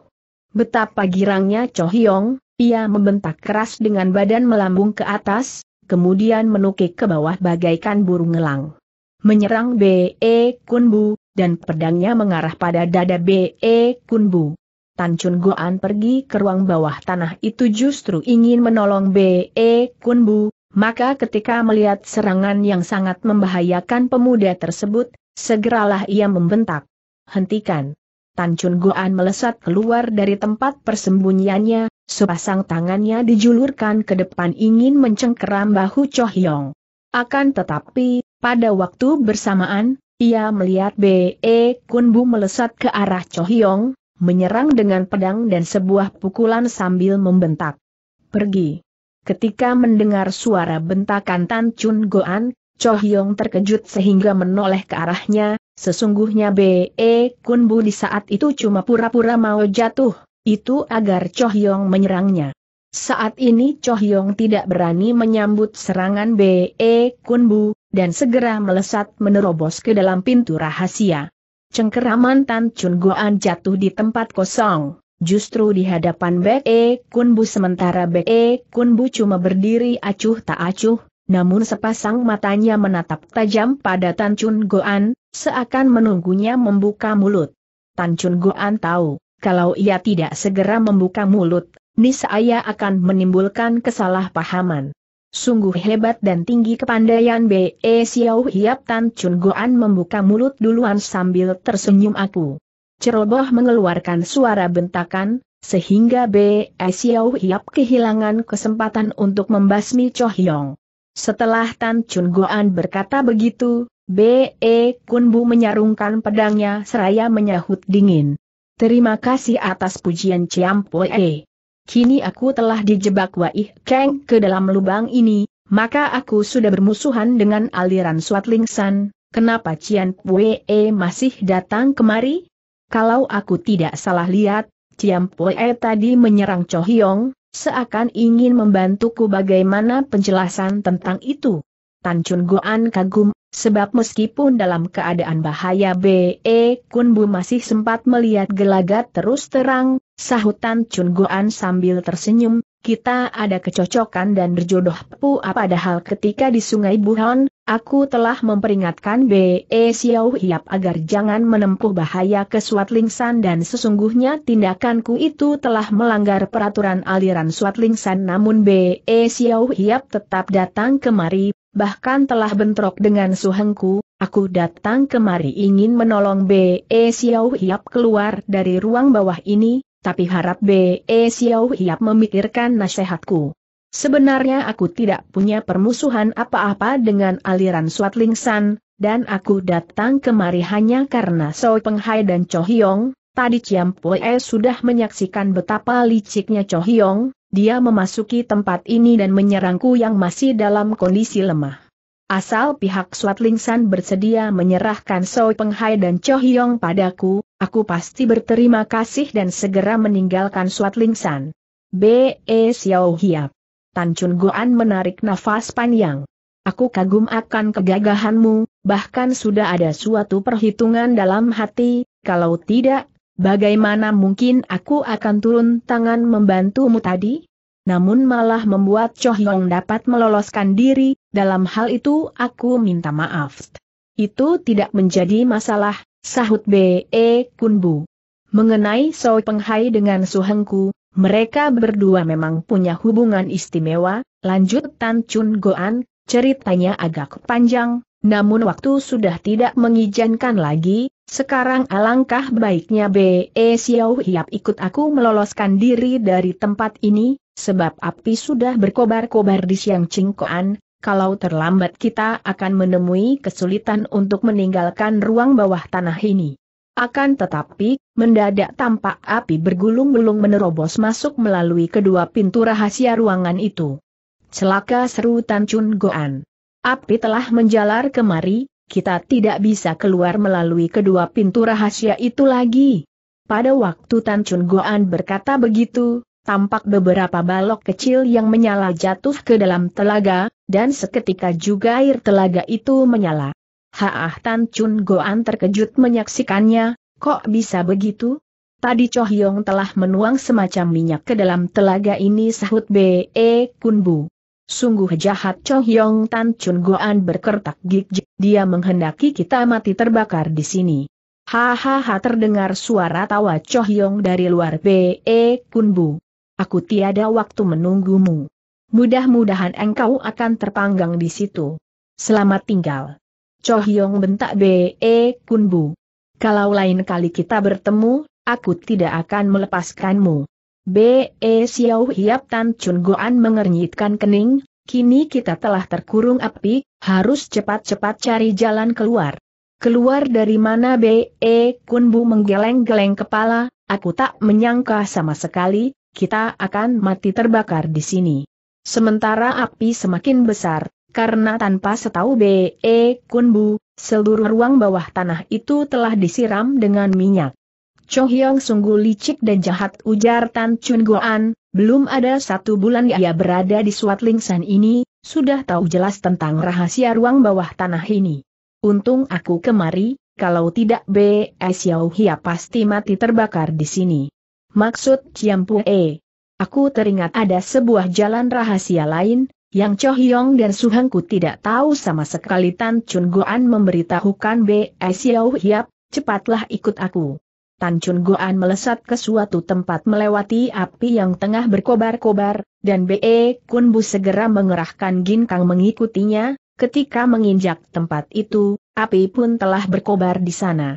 Betapa girangnya Cho Hyong, ia membentak keras dengan badan melambung ke atas, kemudian menukik ke bawah bagaikan burung elang. Menyerang B.E. Kunbu, dan pedangnya mengarah pada dada B.E. Kunbu. Tan Chun Goan pergi ke ruang bawah tanah itu justru ingin menolong B.E. Kunbu, maka ketika melihat serangan yang sangat membahayakan pemuda tersebut, segeralah ia membentak. Hentikan! Tan Chun Goan melesat keluar dari tempat persembunyiannya, sepasang tangannya dijulurkan ke depan ingin mencengkeram bahu Cho Hyong. Akan tetapi, pada waktu bersamaan, ia melihat B.E. Kunbu melesat ke arah Cho Hyong, menyerang dengan pedang dan sebuah pukulan sambil membentak. Pergi. Ketika mendengar suara bentakan Tan Chun Goan, Cho Hyong terkejut sehingga menoleh ke arahnya, sesungguhnya B.E. Kunbu di saat itu cuma pura-pura mau jatuh, itu agar Choh Yong menyerangnya. Saat ini Choh Yong tidak berani menyambut serangan B.E. Kunbu, dan segera melesat menerobos ke dalam pintu rahasia. Cengkeraman Tan Chun Goan jatuh di tempat kosong, justru di hadapan B.E. Kunbu sementara B.E. Kunbu cuma berdiri acuh tak acuh, namun sepasang matanya menatap tajam pada Tan Chun Goan, seakan menunggunya membuka mulut. Tan Chun Goan tahu, kalau ia tidak segera membuka mulut, niscaya akan menimbulkan kesalahpahaman. Sungguh hebat dan tinggi kepandaian B.E. Xiao Hiap Tan Chun Goan membuka mulut duluan sambil tersenyum aku. Ceroboh mengeluarkan suara bentakan, sehingga B.E. Xiao Hiap kehilangan kesempatan untuk membasmi Cho Hyong. Setelah Tan Chun Goan berkata begitu, B.E. Kun Bu menyarungkan pedangnya seraya menyahut dingin. Terima kasih atas pujian Poe. Kini aku telah dijebak Waih Kang ke dalam lubang ini, maka aku sudah bermusuhan dengan aliran Suat Lingsan, kenapa Cian Pue masih datang kemari? Kalau aku tidak salah lihat, Cian Pue tadi menyerang Cho Hyong, seakan ingin membantuku bagaimana penjelasan tentang itu. Tan Chun Goan kagum, Sebab meskipun dalam keadaan bahaya B.E. Kunbu masih sempat melihat gelagat terus terang, sahutan Chun Goan sambil tersenyum, kita ada kecocokan dan berjodoh pu padahal ketika di sungai Buhon, aku telah memperingatkan B.E. Xiao Hiap agar jangan menempuh bahaya ke Lingsan dan sesungguhnya tindakanku itu telah melanggar peraturan aliran Lingsan. namun B.E. Xiao Hiap tetap datang kemari, bahkan telah bentrok dengan Suhengku, aku datang kemari ingin menolong B.E. Xiao Hiap keluar dari ruang bawah ini, tapi harap B.E. Xiao Hiap memikirkan nasihatku. Sebenarnya aku tidak punya permusuhan apa-apa dengan aliran Suat Lingsan, dan aku datang kemari hanya karena Peng Hai dan Cho Hyong, tadi Chiam Poe sudah menyaksikan betapa liciknya Cho Hyong, dia memasuki tempat ini dan menyerangku yang masih dalam kondisi lemah. Asal pihak San bersedia menyerahkan Soi Penghai dan Cho Hyong padaku, aku pasti berterima kasih dan segera meninggalkan San. B.E. Xiao Hiap. Tan Chun Guan menarik nafas panjang. Aku kagum akan kegagahanmu, bahkan sudah ada suatu perhitungan dalam hati, kalau tidak, bagaimana mungkin aku akan turun tangan membantumu tadi? namun malah membuat Cho Hyong dapat meloloskan diri, dalam hal itu aku minta maaf. Itu tidak menjadi masalah, sahut B.E. Kunbu. Mengenai So Penghai dengan Su mereka berdua memang punya hubungan istimewa, lanjut Tan Chun Goan, ceritanya agak panjang, namun waktu sudah tidak mengizinkan lagi, sekarang alangkah baiknya B.E. Xiao Hiap ikut aku meloloskan diri dari tempat ini, Sebab api sudah berkobar-kobar di siang cingkoan, kalau terlambat kita akan menemui kesulitan untuk meninggalkan ruang bawah tanah ini. Akan tetapi, mendadak tampak api bergulung-gulung menerobos masuk melalui kedua pintu rahasia ruangan itu. Celaka seru Tan Chun Goan. Api telah menjalar kemari, kita tidak bisa keluar melalui kedua pintu rahasia itu lagi. Pada waktu Tan Chun Goan berkata begitu, tampak beberapa balok kecil yang menyala jatuh ke dalam telaga, dan seketika juga air telaga itu menyala. Haah Tan Chun Goan terkejut menyaksikannya, kok bisa begitu? Tadi Cho Hyong telah menuang semacam minyak ke dalam telaga ini sahut B.E. E Kunbu. Sungguh jahat Cho Hyong Tan Chun Goan berkertak gigit, dia menghendaki kita mati terbakar di sini. Hahaha terdengar suara tawa Cho Hyong dari luar B.E. E Kunbu aku tiada waktu menunggumu. Mudah-mudahan engkau akan terpanggang di situ. Selamat tinggal. Cho bentak B.E. E Kunbu. Kalau lain kali kita bertemu, aku tidak akan melepaskanmu. B.E. E Xiao Hiap Tan Chun Goan mengernyitkan kening, kini kita telah terkurung api, harus cepat-cepat cari jalan keluar. Keluar dari mana B.E. E Kunbu menggeleng-geleng kepala, aku tak menyangka sama sekali, kita akan mati terbakar di sini. Sementara api semakin besar, karena tanpa setahu B.E. Kunbu, seluruh ruang bawah tanah itu telah disiram dengan minyak. Cho Hyong sungguh licik dan jahat ujar Tan Chun Goan, belum ada satu bulan ia berada di suat San ini, sudah tahu jelas tentang rahasia ruang bawah tanah ini. Untung aku kemari, kalau tidak B.E. Xiao Hia pasti mati terbakar di sini. Maksud E, Aku teringat ada sebuah jalan rahasia lain, yang Cho Hyong dan Hengku tidak tahu sama sekali Tan Chun Goan memberitahukan B. Xiao Hiap, cepatlah ikut aku. Tan Chun Goan melesat ke suatu tempat melewati api yang tengah berkobar-kobar, dan B.E. Kun Bu segera mengerahkan Gin Kang mengikutinya, ketika menginjak tempat itu, api pun telah berkobar di sana.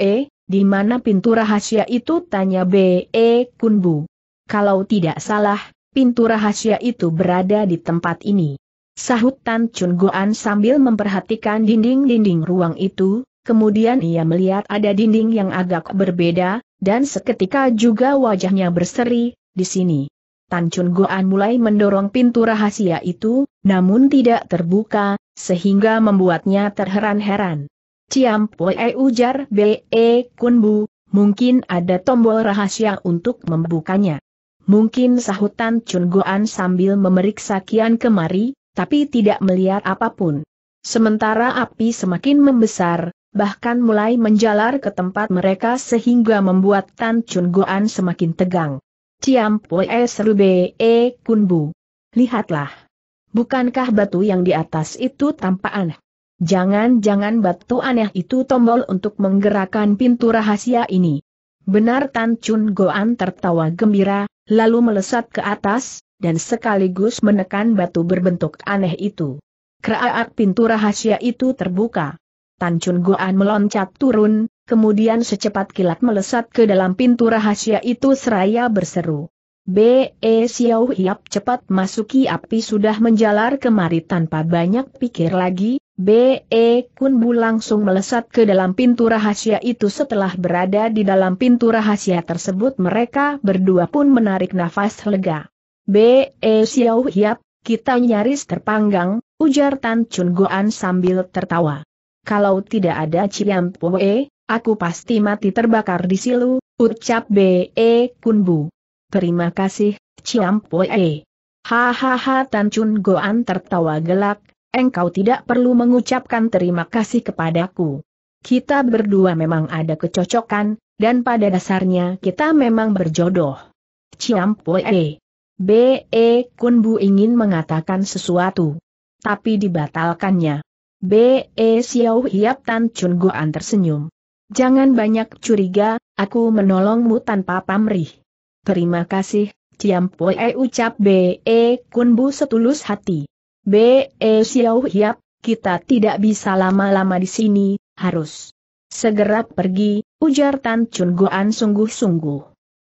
E. Di mana pintu rahasia itu tanya B.E. Kunbu. Kalau tidak salah, pintu rahasia itu berada di tempat ini. Sahut Tan Chun Goan sambil memperhatikan dinding-dinding ruang itu, kemudian ia melihat ada dinding yang agak berbeda, dan seketika juga wajahnya berseri, di sini. Tan Chun Goan mulai mendorong pintu rahasia itu, namun tidak terbuka, sehingga membuatnya terheran-heran. Ciam Poe ujar Be e, Kunbu, mungkin ada tombol rahasia untuk membukanya. Mungkin sahutan Chun Goan sambil memeriksa kian kemari, tapi tidak melihat apapun. Sementara api semakin membesar, bahkan mulai menjalar ke tempat mereka sehingga membuat Tan Chun Goan semakin tegang. Ciam Poe seru Be e, Kunbu. Lihatlah. Bukankah batu yang di atas itu tampak aneh? Jangan-jangan batu aneh itu tombol untuk menggerakkan pintu rahasia ini. Benar Tan Chun Goan tertawa gembira, lalu melesat ke atas, dan sekaligus menekan batu berbentuk aneh itu. Keraak pintu rahasia itu terbuka. Tan Chun Goan meloncat turun, kemudian secepat kilat melesat ke dalam pintu rahasia itu seraya berseru. B.E. Xiao Hiap cepat masuki api sudah menjalar kemari tanpa banyak pikir lagi, B.E. Kunbu langsung melesat ke dalam pintu rahasia itu setelah berada di dalam pintu rahasia tersebut mereka berdua pun menarik nafas lega. B.E. Xiao Hiap, kita nyaris terpanggang, ujar Tan Chun Goan sambil tertawa. Kalau tidak ada Ciam Poe, aku pasti mati terbakar di silu, ucap B.E. Kunbu. Terima kasih, Ciam Poe. Hahaha Tan Chun Goan tertawa gelak, Engkau tidak perlu mengucapkan terima kasih kepadaku. Kita berdua memang ada kecocokan, dan pada dasarnya kita memang berjodoh. Poe. B.E. Kun Bu ingin mengatakan sesuatu. Tapi dibatalkannya. B.E. Xiao Hiap Tan Chun Guan tersenyum. Jangan banyak curiga, aku menolongmu tanpa pamrih. Terima kasih, Poe ucap B.E. Kun Bu setulus hati. B. E. Eh, Xiao Hiap, kita tidak bisa lama-lama di sini, harus segera pergi, ujar Tan Chun Goan sungguh-sungguh.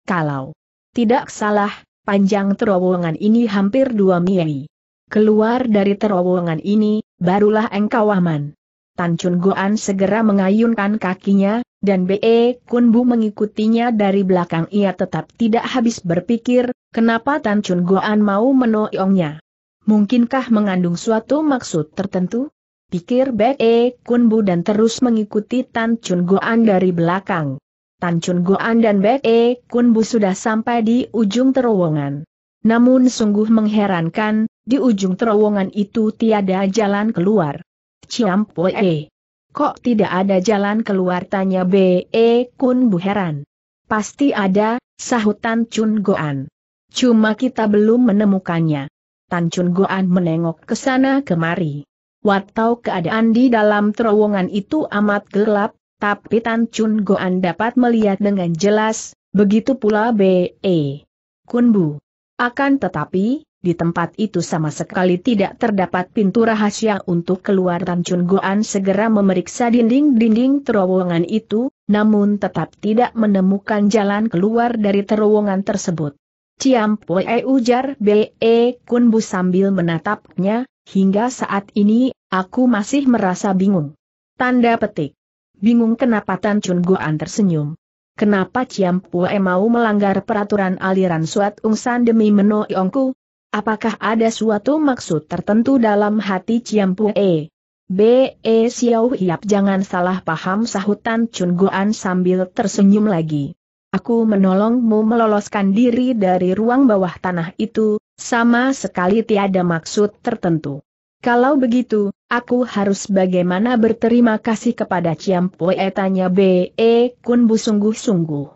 Kalau tidak salah, panjang terowongan ini hampir dua mili. Keluar dari terowongan ini, barulah engkau aman. Tan Chun Goan segera mengayunkan kakinya, dan B.E. Eh, Kun Bu mengikutinya dari belakang ia tetap tidak habis berpikir, kenapa Tan Chun Goan mau menoyongnya. Mungkinkah mengandung suatu maksud tertentu? Pikir Bek E Kunbu dan terus mengikuti Tan Chun Goan dari belakang. Tan Chun Goan dan Bek E Kunbu sudah sampai di ujung terowongan. Namun sungguh mengherankan, di ujung terowongan itu tiada jalan keluar. Ciampoe. E. Kok tidak ada jalan keluar tanya B.E. Kun Bu heran. Pasti ada, sahutan Chun Goan. Cuma kita belum menemukannya. Tan Chun Goan menengok ke sana kemari. Watau keadaan di dalam terowongan itu amat gelap, tapi Tan Chun Goan dapat melihat dengan jelas, begitu pula B.E. E. Kunbu. Akan tetapi, di tempat itu sama sekali tidak terdapat pintu rahasia untuk keluar Tan Chun Goan segera memeriksa dinding-dinding terowongan itu, namun tetap tidak menemukan jalan keluar dari terowongan tersebut. Ciam Poe ujar B.E. E Kunbu sambil menatapnya, hingga saat ini, aku masih merasa bingung. Tanda petik. Bingung kenapa Tan Chun Guan tersenyum. Kenapa Ciam Pue mau melanggar peraturan aliran suat ungsan demi menoiongku? Apakah ada suatu maksud tertentu dalam hati Ciam Pue? B.E. E Xiao Hiap jangan salah paham sahutan Chun Guan sambil tersenyum lagi. Aku menolongmu meloloskan diri dari ruang bawah tanah itu, sama sekali tiada maksud tertentu. Kalau begitu, aku harus bagaimana berterima kasih kepada Ciampoe tanya B.E. Kunbu sungguh-sungguh.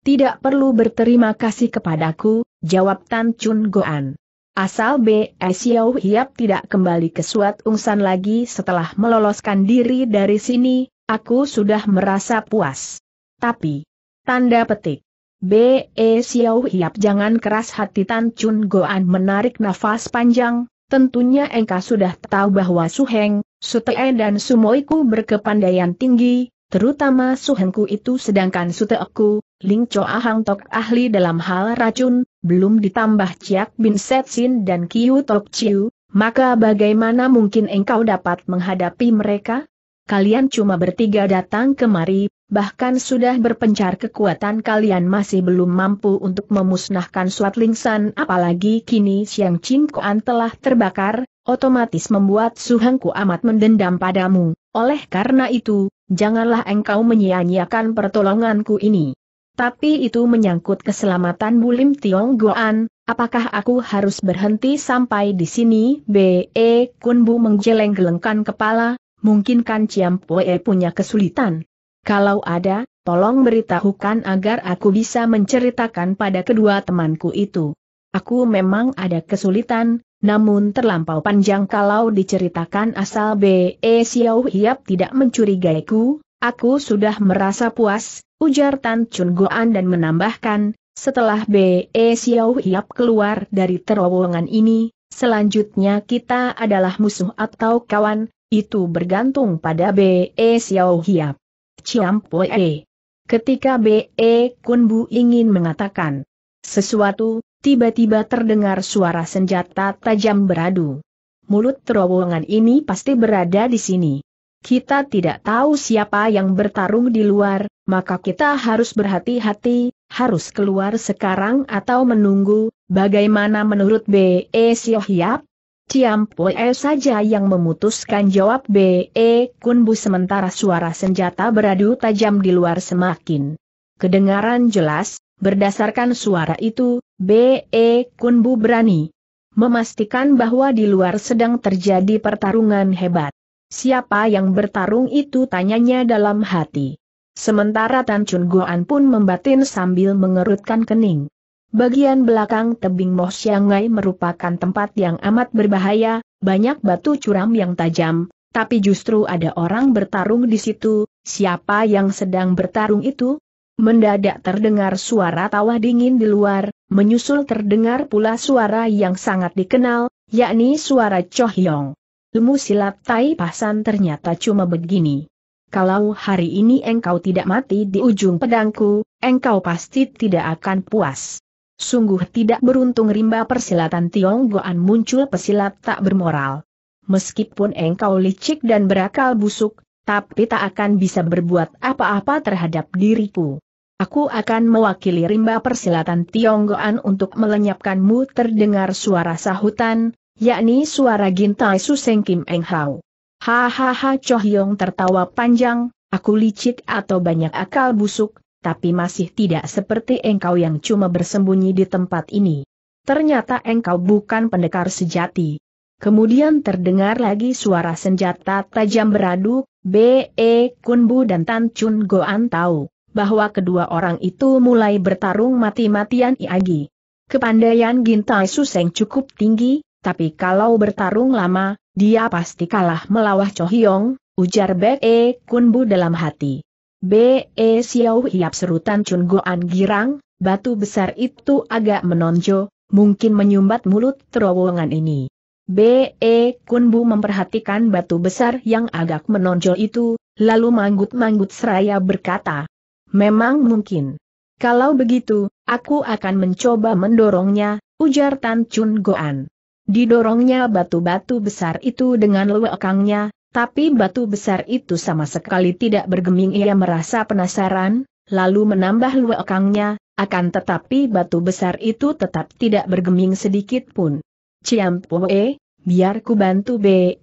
Tidak perlu berterima kasih kepadaku, jawab Tan Chun Goan. Asal B.E. Xiao Hiap tidak kembali ke suat ungsan lagi setelah meloloskan diri dari sini, aku sudah merasa puas. Tapi, Tanda petik. Be Xiao Hiap jangan keras hati Tan Chun Goan menarik nafas panjang, tentunya engkau sudah tahu bahwa Su Heng, Su Te dan Sumoiku berkepandaian tinggi, terutama Su Hengku itu sedangkan Su Teku, Ling Cho Ahang Tok ahli dalam hal racun, belum ditambah Ciak Bin Set Sin dan Kiu Tok Chiu, maka bagaimana mungkin engkau dapat menghadapi mereka? kalian cuma bertiga datang kemari, bahkan sudah berpencar kekuatan kalian masih belum mampu untuk memusnahkan Suat Lingsan apalagi kini Siang cinkoan telah terbakar, otomatis membuat Suhengku amat mendendam padamu. Oleh karena itu, janganlah engkau menyia-nyiakan pertolonganku ini. Tapi itu menyangkut keselamatan Bulim Tiong Goan, apakah aku harus berhenti sampai di sini? B.E. Kunbu menggeleng-gelengkan kepala, mungkin kan Ciam Pue punya kesulitan. Kalau ada, tolong beritahukan agar aku bisa menceritakan pada kedua temanku itu. Aku memang ada kesulitan, namun terlampau panjang kalau diceritakan asal B.E. E Xiao Hiap tidak mencurigaiku, aku sudah merasa puas, ujar Tan Chun Goan dan menambahkan, setelah B.E. E Xiao Hiap keluar dari terowongan ini, selanjutnya kita adalah musuh atau kawan, itu bergantung pada B.E. Xiao Hiap. Ciam Poe. Ketika B.E. Kun Bu ingin mengatakan sesuatu, tiba-tiba terdengar suara senjata tajam beradu. Mulut terowongan ini pasti berada di sini. Kita tidak tahu siapa yang bertarung di luar, maka kita harus berhati-hati, harus keluar sekarang atau menunggu, bagaimana menurut B.E. Xiao Hiap? Ciam Poe saja yang memutuskan jawab B.E. Kunbu sementara suara senjata beradu tajam di luar semakin kedengaran jelas, berdasarkan suara itu, B.E. Kunbu berani memastikan bahwa di luar sedang terjadi pertarungan hebat. Siapa yang bertarung itu tanyanya dalam hati. Sementara Tan Chun Goan pun membatin sambil mengerutkan kening. Bagian belakang tebing Moh Siangai merupakan tempat yang amat berbahaya, banyak batu curam yang tajam, tapi justru ada orang bertarung di situ, siapa yang sedang bertarung itu? Mendadak terdengar suara tawa dingin di luar, menyusul terdengar pula suara yang sangat dikenal, yakni suara Choh Yong. Ilmu silat Tai Pasan ternyata cuma begini. Kalau hari ini engkau tidak mati di ujung pedangku, engkau pasti tidak akan puas. Sungguh tidak beruntung rimba persilatan Tionggoan muncul pesilat tak bermoral. Meskipun engkau licik dan berakal busuk, tapi tak akan bisa berbuat apa-apa terhadap diriku. Aku akan mewakili rimba persilatan Tionggoan untuk melenyapkanmu terdengar suara sahutan, yakni suara gintai Suseng Kim Eng Hau. Hahaha Cho Hyong tertawa panjang, aku licik atau banyak akal busuk, tapi masih tidak seperti engkau yang cuma bersembunyi di tempat ini. Ternyata engkau bukan pendekar sejati. Kemudian terdengar lagi suara senjata tajam beradu, B.E. Kunbu dan Tan Chun Goan tahu bahwa kedua orang itu mulai bertarung mati-matian Iagi. Kepandaian Gintai Suseng cukup tinggi, tapi kalau bertarung lama, dia pasti kalah melawah Hyong, ujar B.E. Kunbu dalam hati. Be Xiao Hiap serutan Chun Goan girang, batu besar itu agak menonjol, mungkin menyumbat mulut terowongan ini. B.E. Kunbu memperhatikan batu besar yang agak menonjol itu, lalu manggut-manggut seraya berkata, Memang mungkin. Kalau begitu, aku akan mencoba mendorongnya, ujar Tan Chun Goan. Didorongnya batu-batu besar itu dengan lewekangnya, tapi batu besar itu sama sekali tidak bergeming ia merasa penasaran, lalu menambah luekangnya, akan tetapi batu besar itu tetap tidak bergeming sedikit pun. Ciampoe, biar ku bantu Be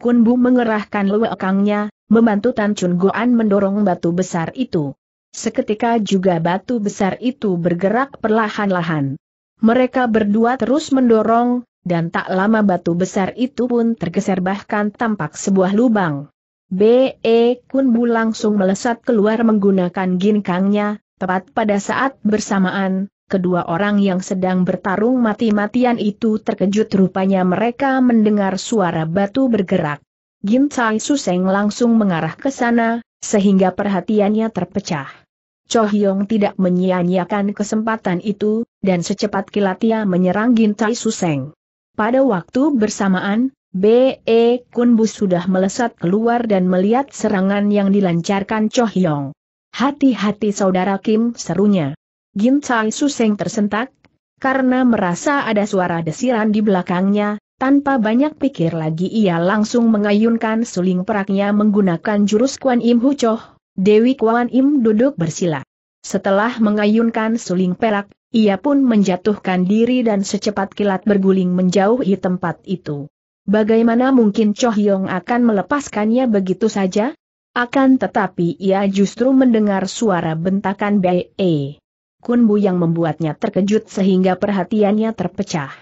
Kunbu Bu mengerahkan luekangnya, membantu Tan Chun Goan mendorong batu besar itu. Seketika juga batu besar itu bergerak perlahan-lahan. Mereka berdua terus mendorong, dan tak lama batu besar itu pun tergeser bahkan tampak sebuah lubang. B.E. Kunbu langsung melesat keluar menggunakan ginkangnya, tepat pada saat bersamaan, kedua orang yang sedang bertarung mati-matian itu terkejut rupanya mereka mendengar suara batu bergerak. Gin Tsai Suseng langsung mengarah ke sana, sehingga perhatiannya terpecah. Cho Hyong tidak menyia-nyiakan kesempatan itu, dan secepat kilat ia menyerang Gin Tai Suseng. Pada waktu bersamaan, B.E. Kunbu sudah melesat keluar dan melihat serangan yang dilancarkan Cho Hyong. Hati-hati saudara Kim serunya. Gin Chai Suseng tersentak, karena merasa ada suara desiran di belakangnya, tanpa banyak pikir lagi ia langsung mengayunkan suling peraknya menggunakan jurus Kwan Im Hu Choh. Dewi Kwan Im duduk bersila. Setelah mengayunkan suling perak, ia pun menjatuhkan diri dan secepat kilat berguling menjauhi tempat itu. Bagaimana mungkin Cho Hyong akan melepaskannya begitu saja? Akan tetapi ia justru mendengar suara bentakan B.E. Kunbu yang membuatnya terkejut sehingga perhatiannya terpecah.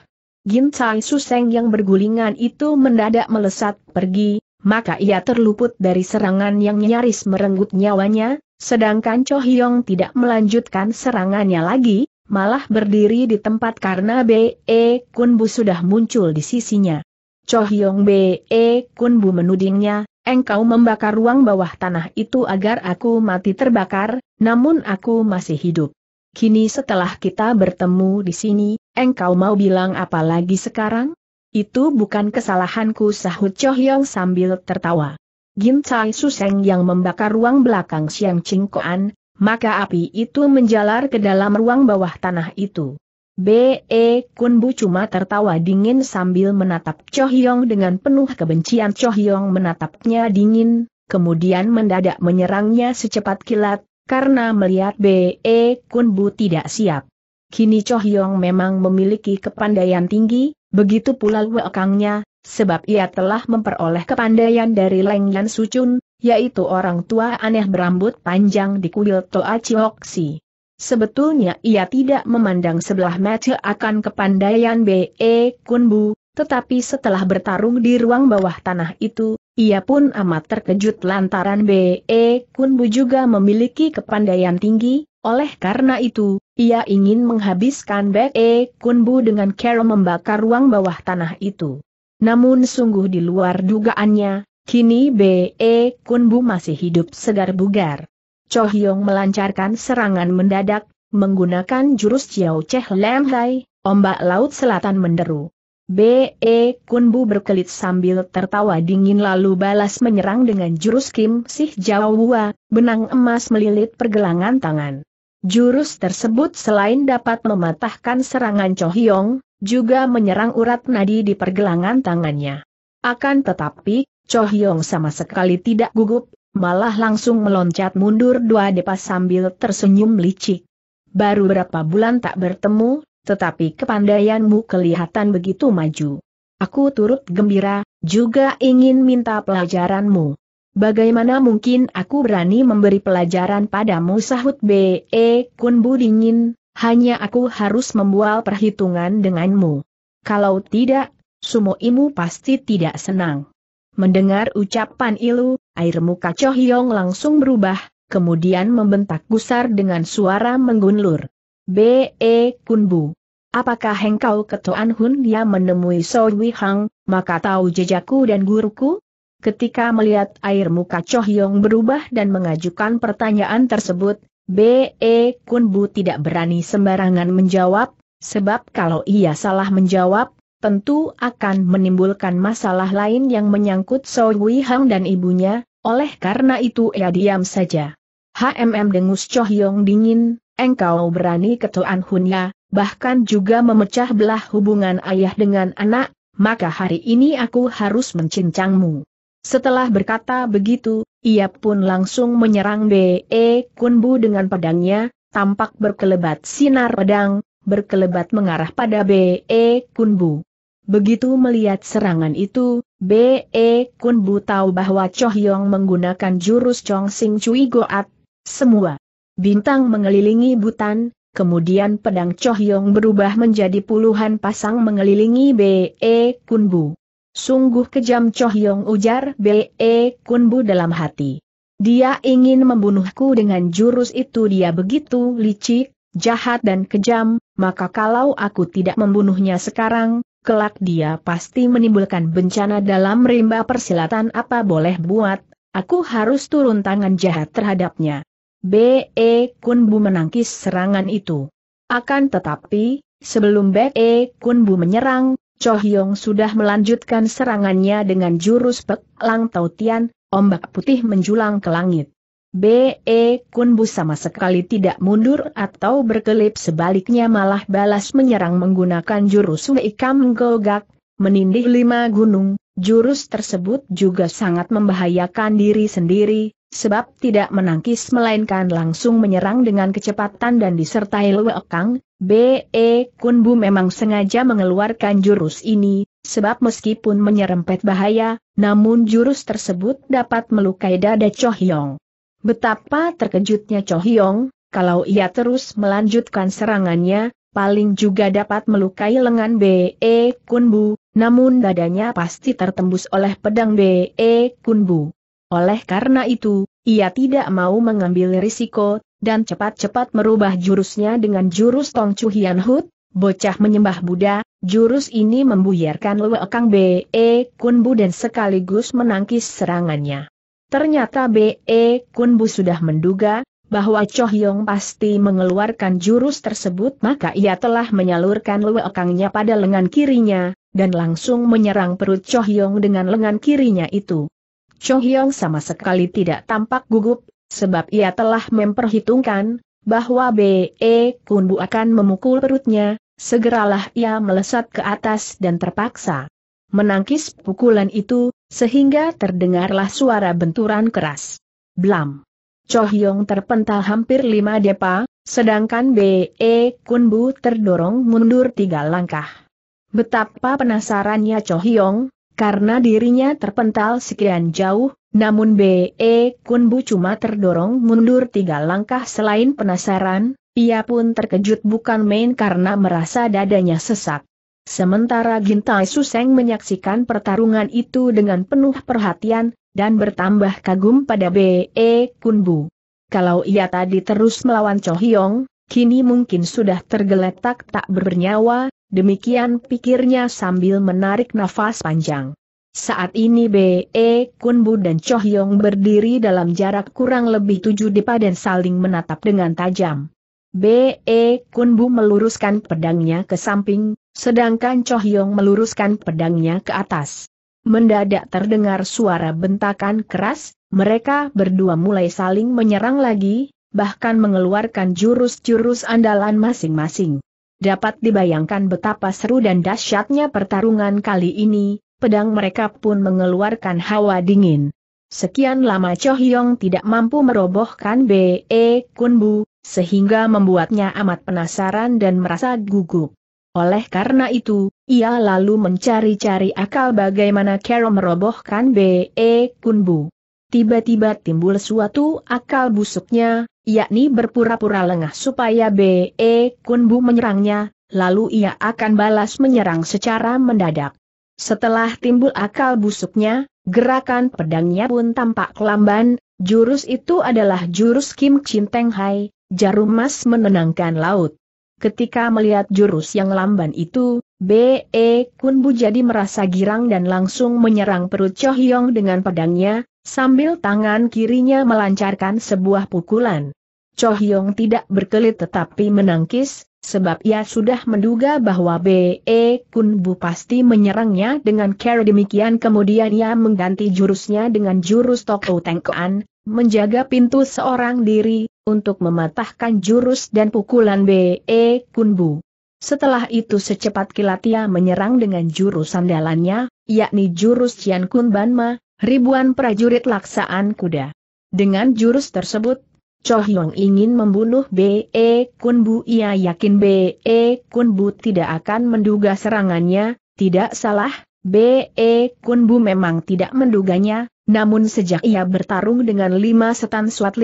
Tsai Suseng yang bergulingan itu mendadak melesat pergi, maka ia terluput dari serangan yang nyaris merenggut nyawanya, Sedangkan Cho Hyong tidak melanjutkan serangannya lagi, malah berdiri di tempat karena B.E. E Kun Bu sudah muncul di sisinya. Cho Hyong B.E. E Kun Bu menudingnya, engkau membakar ruang bawah tanah itu agar aku mati terbakar, namun aku masih hidup. Kini setelah kita bertemu di sini, engkau mau bilang apa lagi sekarang? Itu bukan kesalahanku sahut Cho Hyong sambil tertawa. Gim Chai Suseng yang membakar ruang belakang Siang Cingkoan, maka api itu menjalar ke dalam ruang bawah tanah itu. B.E. Kun Bu cuma tertawa dingin sambil menatap Cho Hyong dengan penuh kebencian Cho Hyong menatapnya dingin, kemudian mendadak menyerangnya secepat kilat, karena melihat B.E. Kun Bu tidak siap. Kini Cho Hyong memang memiliki kepandaian tinggi, begitu pula wekangnya, sebab ia telah memperoleh kepandaian dari Leng Yan Sucun, yaitu orang tua aneh berambut panjang di kuil Toa Chioksi. Sebetulnya ia tidak memandang sebelah mata akan kepandaian B.E. Kunbu, tetapi setelah bertarung di ruang bawah tanah itu, ia pun amat terkejut lantaran B.E. Kunbu juga memiliki kepandaian tinggi, oleh karena itu, ia ingin menghabiskan B.E. Kunbu dengan cara membakar ruang bawah tanah itu. Namun sungguh di luar dugaannya, kini B.E. Kunbu masih hidup segar bugar. Cho Hyong melancarkan serangan mendadak, menggunakan jurus Jiao Cheh Lam Hai, ombak laut selatan menderu. B.E. Kunbu berkelit sambil tertawa dingin lalu balas menyerang dengan jurus Kim Sih Jawa, benang emas melilit pergelangan tangan. Jurus tersebut selain dapat mematahkan serangan Cho Hyong, juga menyerang urat nadi di pergelangan tangannya. Akan tetapi, Cho Hyong sama sekali tidak gugup, malah langsung meloncat mundur dua depa sambil tersenyum licik. Baru berapa bulan tak bertemu, tetapi kepandaianmu kelihatan begitu maju. Aku turut gembira, juga ingin minta pelajaranmu. Bagaimana mungkin aku berani memberi pelajaran padamu sahut B.E. E Kun Bu dingin, hanya aku harus membual perhitungan denganmu. Kalau tidak, sumoimu pasti tidak senang. Mendengar ucapan Ilu, air muka Chohyong langsung berubah, kemudian membentak gusar dengan suara menggunlur. B.E. Kunbu. Apakah engkau ketuaan Hun yang menemui Sowi Hang, maka tahu jejakku dan guruku? Ketika melihat air muka Chohyong berubah dan mengajukan pertanyaan tersebut, B.E. Kunbu tidak berani sembarangan menjawab, sebab kalau ia salah menjawab, tentu akan menimbulkan masalah lain yang menyangkut So Wei Hang dan ibunya, oleh karena itu ia diam saja. HMM dengus Cho dingin, engkau berani ketuan Hunya, bahkan juga memecah belah hubungan ayah dengan anak, maka hari ini aku harus mencincangmu. Setelah berkata begitu, ia pun langsung menyerang B.E. Kunbu dengan pedangnya, tampak berkelebat sinar pedang, berkelebat mengarah pada B.E. Kunbu. Begitu melihat serangan itu, B.E. Kunbu tahu bahwa Choh Yong menggunakan jurus Chong Sing Cui Goat, semua. Bintang mengelilingi butan, kemudian pedang Choh Yong berubah menjadi puluhan pasang mengelilingi B.E. Kunbu. Sungguh kejam Cho ujar B.E. E, kunbu dalam hati. Dia ingin membunuhku dengan jurus itu dia begitu licik, jahat dan kejam, maka kalau aku tidak membunuhnya sekarang, kelak dia pasti menimbulkan bencana dalam rimba persilatan apa boleh buat, aku harus turun tangan jahat terhadapnya. B.E. E, kunbu menangkis serangan itu. Akan tetapi, sebelum B.E. E, kunbu menyerang, Cho Hyong sudah melanjutkan serangannya dengan jurus Pek Lang Tau Tian, ombak putih menjulang ke langit. B.E. Kun sama sekali tidak mundur atau berkelip sebaliknya malah balas menyerang menggunakan jurus Weikam Gogak, menindih lima gunung, jurus tersebut juga sangat membahayakan diri sendiri, sebab tidak menangkis melainkan langsung menyerang dengan kecepatan dan disertai Luekang, B.E. Kunbu memang sengaja mengeluarkan jurus ini, sebab meskipun menyerempet bahaya, namun jurus tersebut dapat melukai dada Chohyong. Betapa terkejutnya Chohyong, kalau ia terus melanjutkan serangannya, paling juga dapat melukai lengan B.E. Kunbu, namun dadanya pasti tertembus oleh pedang B.E. Kunbu. Oleh karena itu, ia tidak mau mengambil risiko, dan cepat-cepat merubah jurusnya dengan jurus Tong Chu Hian Hut, bocah menyembah Buddha, jurus ini membuyarkan Lue Kang Be e Kun Bu dan sekaligus menangkis serangannya. Ternyata Be e Kun Bu sudah menduga, bahwa Cho Hyong pasti mengeluarkan jurus tersebut maka ia telah menyalurkan Lue Kangnya pada lengan kirinya, dan langsung menyerang perut Cho Hyong dengan lengan kirinya itu. Cho Hyong sama sekali tidak tampak gugup, Sebab ia telah memperhitungkan, bahwa B.E. Kunbu akan memukul perutnya, segeralah ia melesat ke atas dan terpaksa menangkis pukulan itu, sehingga terdengarlah suara benturan keras. Blam! Chohyong terpental hampir lima depa, sedangkan B.E. Kunbu terdorong mundur tiga langkah. Betapa penasarannya Chohyong, karena dirinya terpental sekian jauh, namun B.E. Kunbu cuma terdorong mundur tiga langkah selain penasaran, ia pun terkejut bukan main karena merasa dadanya sesak. Sementara Gintai Suseng menyaksikan pertarungan itu dengan penuh perhatian, dan bertambah kagum pada B.E. Kunbu. Kalau ia tadi terus melawan Cho Hyong, Kini mungkin sudah tergeletak tak bernyawa, demikian pikirnya sambil menarik nafas panjang. Saat ini B.E. E, Kunbu dan Cho Hyong berdiri dalam jarak kurang lebih tujuh depa dan saling menatap dengan tajam. B.E. E, Kunbu meluruskan pedangnya ke samping, sedangkan Cho Hyong meluruskan pedangnya ke atas. Mendadak terdengar suara bentakan keras, mereka berdua mulai saling menyerang lagi, bahkan mengeluarkan jurus-jurus andalan masing-masing. Dapat dibayangkan betapa seru dan dahsyatnya pertarungan kali ini, pedang mereka pun mengeluarkan hawa dingin. Sekian lama Cho Hyong tidak mampu merobohkan B.E. Kunbu, sehingga membuatnya amat penasaran dan merasa gugup. Oleh karena itu, ia lalu mencari-cari akal bagaimana Carol merobohkan B.E. Kunbu tiba-tiba timbul suatu akal busuknya, yakni berpura-pura lengah supaya B.E. Kunbu menyerangnya, lalu ia akan balas menyerang secara mendadak. Setelah timbul akal busuknya, gerakan pedangnya pun tampak lamban, jurus itu adalah jurus Kim Chin Teng Hai, jarum Emas menenangkan laut. Ketika melihat jurus yang lamban itu, B.E. Kunbu jadi merasa girang dan langsung menyerang perut Cho Hyong dengan pedangnya, Sambil tangan kirinya melancarkan sebuah pukulan. Cho Hyong tidak berkelit tetapi menangkis, sebab ia sudah menduga bahwa B.E. Kun Bu pasti menyerangnya dengan cara demikian kemudian ia mengganti jurusnya dengan jurus Toko Tengkoan, menjaga pintu seorang diri, untuk mematahkan jurus dan pukulan B.E. Kun Bu. Setelah itu secepat kilat ia menyerang dengan jurus sandalannya, yakni jurus Cian Kun Banma, ribuan prajurit laksaan kuda. Dengan jurus tersebut, Cho Hyong ingin membunuh B.E. Kun Ia yakin B.E. Kun tidak akan menduga serangannya, tidak salah, B.E. Kun memang tidak menduganya, namun sejak ia bertarung dengan lima setan suat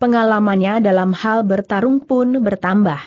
pengalamannya dalam hal bertarung pun bertambah.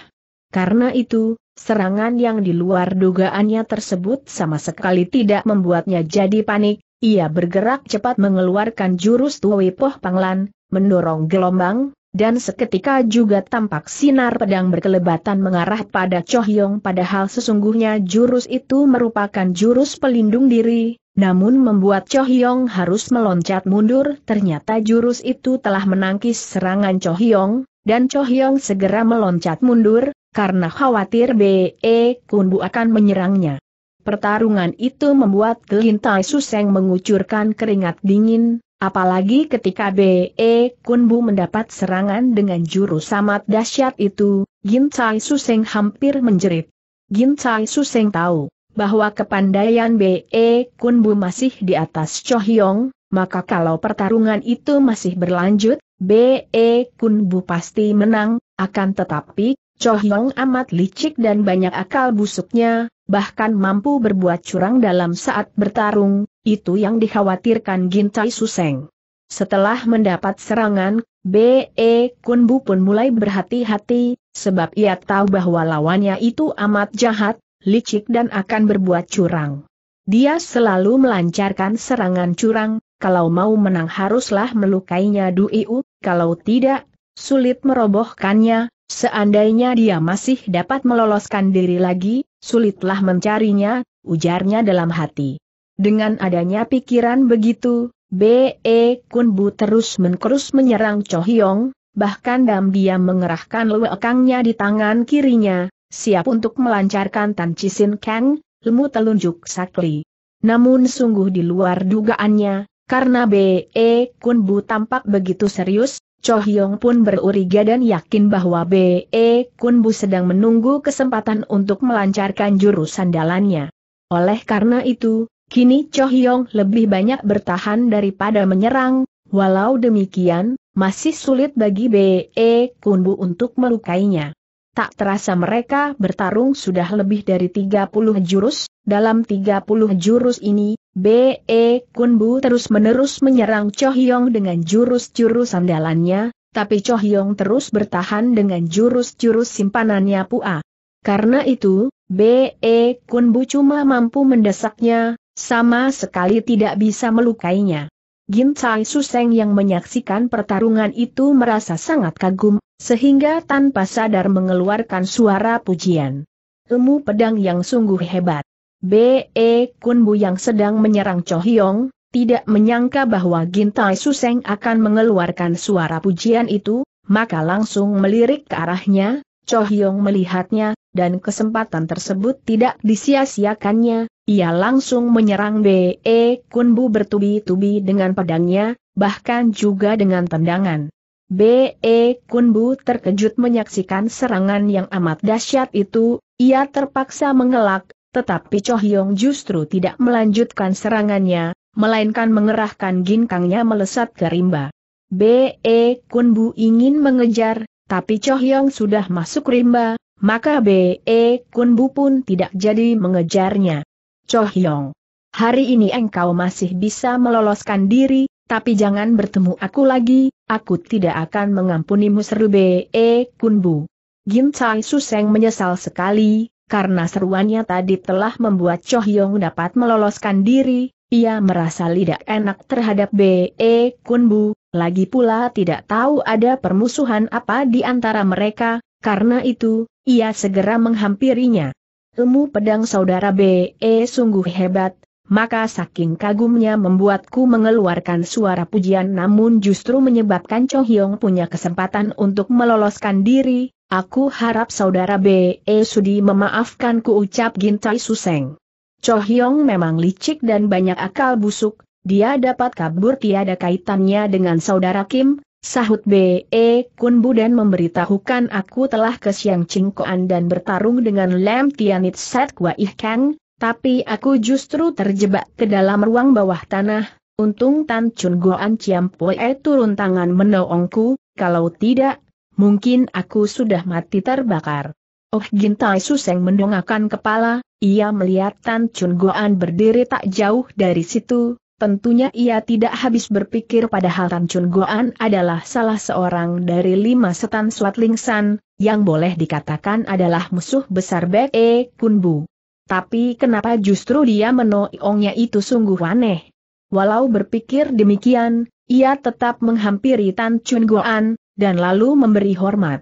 Karena itu, serangan yang di luar dugaannya tersebut sama sekali tidak membuatnya jadi panik, ia bergerak cepat mengeluarkan jurus Tuwi Poh Panglan, mendorong gelombang, dan seketika juga tampak sinar pedang berkelebatan mengarah pada Chohyong padahal sesungguhnya jurus itu merupakan jurus pelindung diri, namun membuat Chohyong harus meloncat mundur ternyata jurus itu telah menangkis serangan Chohyong, dan Chohyong segera meloncat mundur, karena khawatir B.E. Kunbu akan menyerangnya. Pertarungan itu membuat Gelintai Suseng mengucurkan keringat dingin, apalagi ketika B.E. E Kunbu mendapat serangan dengan jurus amat dahsyat itu, Gintai Suseng hampir menjerit. Gintai Suseng tahu bahwa kepandaian B.E. E Kunbu masih di atas Chohyong, maka kalau pertarungan itu masih berlanjut, B.E. E Kunbu pasti menang, akan tetapi Chohyong amat licik dan banyak akal busuknya, bahkan mampu berbuat curang dalam saat bertarung, itu yang dikhawatirkan Gintai Suseng. Setelah mendapat serangan, B.E. Kunbu pun mulai berhati-hati, sebab ia tahu bahwa lawannya itu amat jahat, licik dan akan berbuat curang. Dia selalu melancarkan serangan curang, kalau mau menang haruslah melukainya Duiu, kalau tidak, sulit merobohkannya, Seandainya dia masih dapat meloloskan diri lagi, sulitlah mencarinya, ujarnya dalam hati. Dengan adanya pikiran begitu, B.E. Kunbu terus menerus menyerang Cho Hyong, bahkan Dam dia mengerahkan lewekangnya di tangan kirinya, siap untuk melancarkan Tan Chisin Kang, lemu telunjuk sakli. Namun sungguh di luar dugaannya, karena B.E. Kunbu tampak begitu serius, Cho Hyong pun beruriga dan yakin bahwa B.E. Kunbu sedang menunggu kesempatan untuk melancarkan jurus sandalannya. Oleh karena itu, kini Cho Hyong lebih banyak bertahan daripada menyerang, walau demikian, masih sulit bagi B.E. Kunbu untuk melukainya. Tak terasa mereka bertarung sudah lebih dari 30 jurus, dalam 30 jurus ini, B.E. Kunbu terus-menerus menyerang Cho Hyong dengan jurus-jurus andalannya, tapi Cho Hyong terus bertahan dengan jurus-jurus simpanannya Pua. Karena itu, B.E. Kunbu cuma mampu mendesaknya, sama sekali tidak bisa melukainya. Gin Tsai Suseng yang menyaksikan pertarungan itu merasa sangat kagum, sehingga tanpa sadar mengeluarkan suara pujian. Ilmu pedang yang sungguh hebat. B.E. Kunbu yang sedang menyerang Hyong, tidak menyangka bahwa Gintai Suseng akan mengeluarkan suara pujian itu, maka langsung melirik ke arahnya, Hyong melihatnya, dan kesempatan tersebut tidak disia-siakannya, ia langsung menyerang B.E. Kunbu bertubi-tubi dengan pedangnya, bahkan juga dengan tendangan. B.E. Kunbu terkejut menyaksikan serangan yang amat dahsyat itu, ia terpaksa mengelak, tetapi Cho Hyong justru tidak melanjutkan serangannya, melainkan mengerahkan ginkangnya melesat ke rimba. B.E. Kun Bu ingin mengejar, tapi Cho Hyong sudah masuk rimba, maka B.E. Kun Bu pun tidak jadi mengejarnya. Cho Hyong, hari ini engkau masih bisa meloloskan diri, tapi jangan bertemu aku lagi, aku tidak akan mengampunimu seru B.E. Kun Bu. Gim Tsai Suseng menyesal sekali, karena seruannya tadi telah membuat Cho Yong dapat meloloskan diri, ia merasa tidak enak terhadap B.E. E Kunbu, lagi pula tidak tahu ada permusuhan apa di antara mereka, karena itu, ia segera menghampirinya. Ilmu pedang saudara B.E. E sungguh hebat, maka saking kagumnya membuatku mengeluarkan suara pujian namun justru menyebabkan Cho Hyong punya kesempatan untuk meloloskan diri, aku harap saudara B.E. E Sudi memaafkanku ucap Gintai Suseng. Cho Hyong memang licik dan banyak akal busuk, dia dapat kabur tiada kaitannya dengan saudara Kim, sahut B.E. E Kun dan memberitahukan aku telah ke Siang Cingkoan dan bertarung dengan Lam Tianit Set Kwa Ih Kang, tapi aku justru terjebak ke dalam ruang bawah tanah, untung Tan Chun Goan Chiam Pue turun tangan menolongku, kalau tidak, mungkin aku sudah mati terbakar. Oh Gintai Suseng mendongakkan kepala, ia melihat Tan Chun Goan berdiri tak jauh dari situ, Tentunya ia tidak habis berpikir padahal Tan Chun Goan adalah salah seorang dari lima setan Swat Lingsan, yang boleh dikatakan adalah musuh besar Be E Kun Bu. Tapi kenapa justru dia menoongnya itu sungguh aneh. Walau berpikir demikian, ia tetap menghampiri Tan Chun Goan, dan lalu memberi hormat.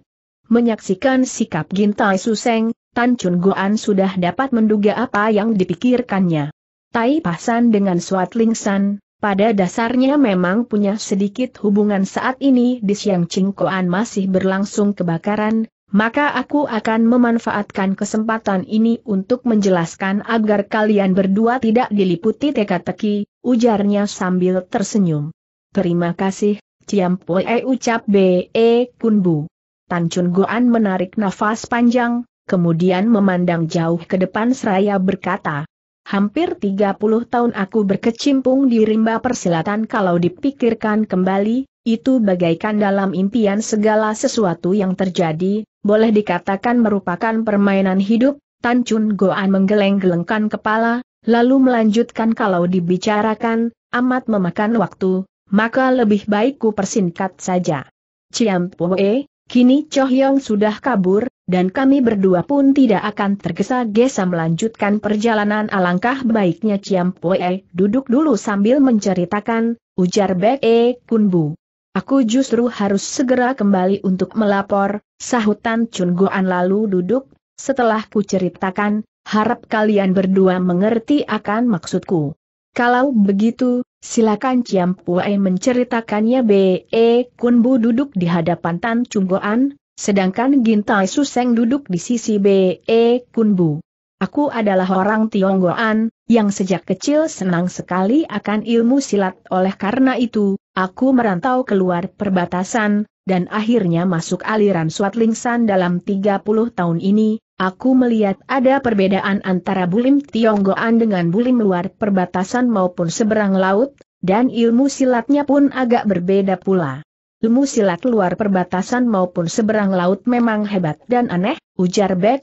Menyaksikan sikap Gintai Suseng, Tan Chun Goan sudah dapat menduga apa yang dipikirkannya. Tai Pasan dengan Suat Lingsan, pada dasarnya memang punya sedikit hubungan saat ini di Siang Goan masih berlangsung kebakaran, maka aku akan memanfaatkan kesempatan ini untuk menjelaskan agar kalian berdua tidak diliputi teka-teki, ujarnya sambil tersenyum. Terima kasih, Ciam Poe ucap B.E. E Kunbu. Tan Chun Goan menarik nafas panjang, kemudian memandang jauh ke depan seraya berkata, Hampir 30 tahun aku berkecimpung di rimba persilatan kalau dipikirkan kembali, itu bagaikan dalam impian segala sesuatu yang terjadi, boleh dikatakan merupakan permainan hidup, Tan Chun Goan menggeleng-gelengkan kepala, lalu melanjutkan kalau dibicarakan, amat memakan waktu, maka lebih baik ku persingkat saja. Ciam Poe, kini Cho Hyong sudah kabur, dan kami berdua pun tidak akan tergesa-gesa melanjutkan perjalanan alangkah baiknya Ciam Poe duduk dulu sambil menceritakan, ujar Bek E Kun Bu. Aku justru harus segera kembali untuk melapor, sahutan Tan Chun Goan lalu duduk, setelah ku ceritakan, harap kalian berdua mengerti akan maksudku. Kalau begitu, silakan Ciam Puai menceritakannya B.E. Kun Bu duduk di hadapan Tan Chun Goan, sedangkan Gintai Suseng duduk di sisi B.E. Kun Bu. Aku adalah orang Tionggoan, yang sejak kecil senang sekali akan ilmu silat oleh karena itu, aku merantau keluar perbatasan, dan akhirnya masuk aliran lingsan dalam 30 tahun ini, aku melihat ada perbedaan antara bulim Tionggoan dengan bulim luar perbatasan maupun seberang laut, dan ilmu silatnya pun agak berbeda pula. Ilmu silat luar perbatasan maupun seberang laut memang hebat dan aneh, ujar Be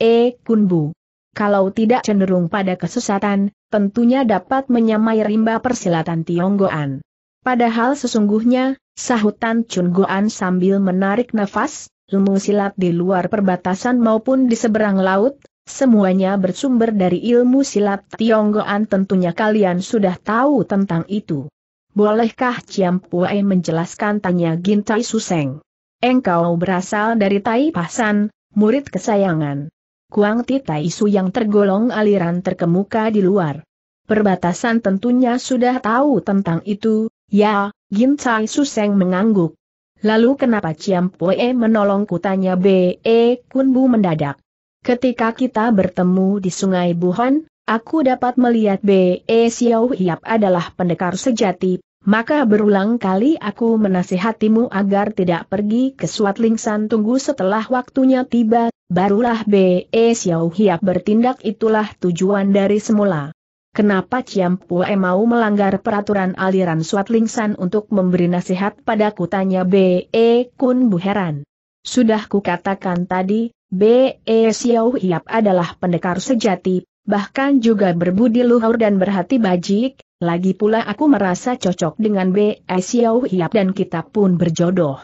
Kunbu. Kalau tidak cenderung pada kesesatan, tentunya dapat menyamai rimba persilatan Tionggoan. Padahal sesungguhnya, sahut Tan Chun Goan sambil menarik nafas, ilmu silat di luar perbatasan maupun di seberang laut, semuanya bersumber dari ilmu silat Goan tentunya kalian sudah tahu tentang itu. Bolehkah Ciam Puei menjelaskan tanya Gintai Suseng? Engkau berasal dari Tai Pasan, murid kesayangan. Kuang Ti Tai Su yang tergolong aliran terkemuka di luar. Perbatasan tentunya sudah tahu tentang itu, Ya, Gin Tai Suseng mengangguk. Lalu kenapa Ciam Poe menolongku tanya B.E. E Kun Bu mendadak. Ketika kita bertemu di sungai Buhon, aku dapat melihat B.E. E Xiao Hiap adalah pendekar sejati, maka berulang kali aku menasihatimu agar tidak pergi ke Suat Lingsan tunggu setelah waktunya tiba, barulah B.E. E Xiao Hiap bertindak itulah tujuan dari semula kenapa Ciam Pue mau melanggar peraturan aliran Suat Lingsan untuk memberi nasihat pada kutanya B.E. Kun Bu heran. Sudah kukatakan tadi, B.E. Xiao Hiap adalah pendekar sejati, bahkan juga berbudi luhur dan berhati bajik, lagi pula aku merasa cocok dengan B.E. Xiao Hiap dan kita pun berjodoh.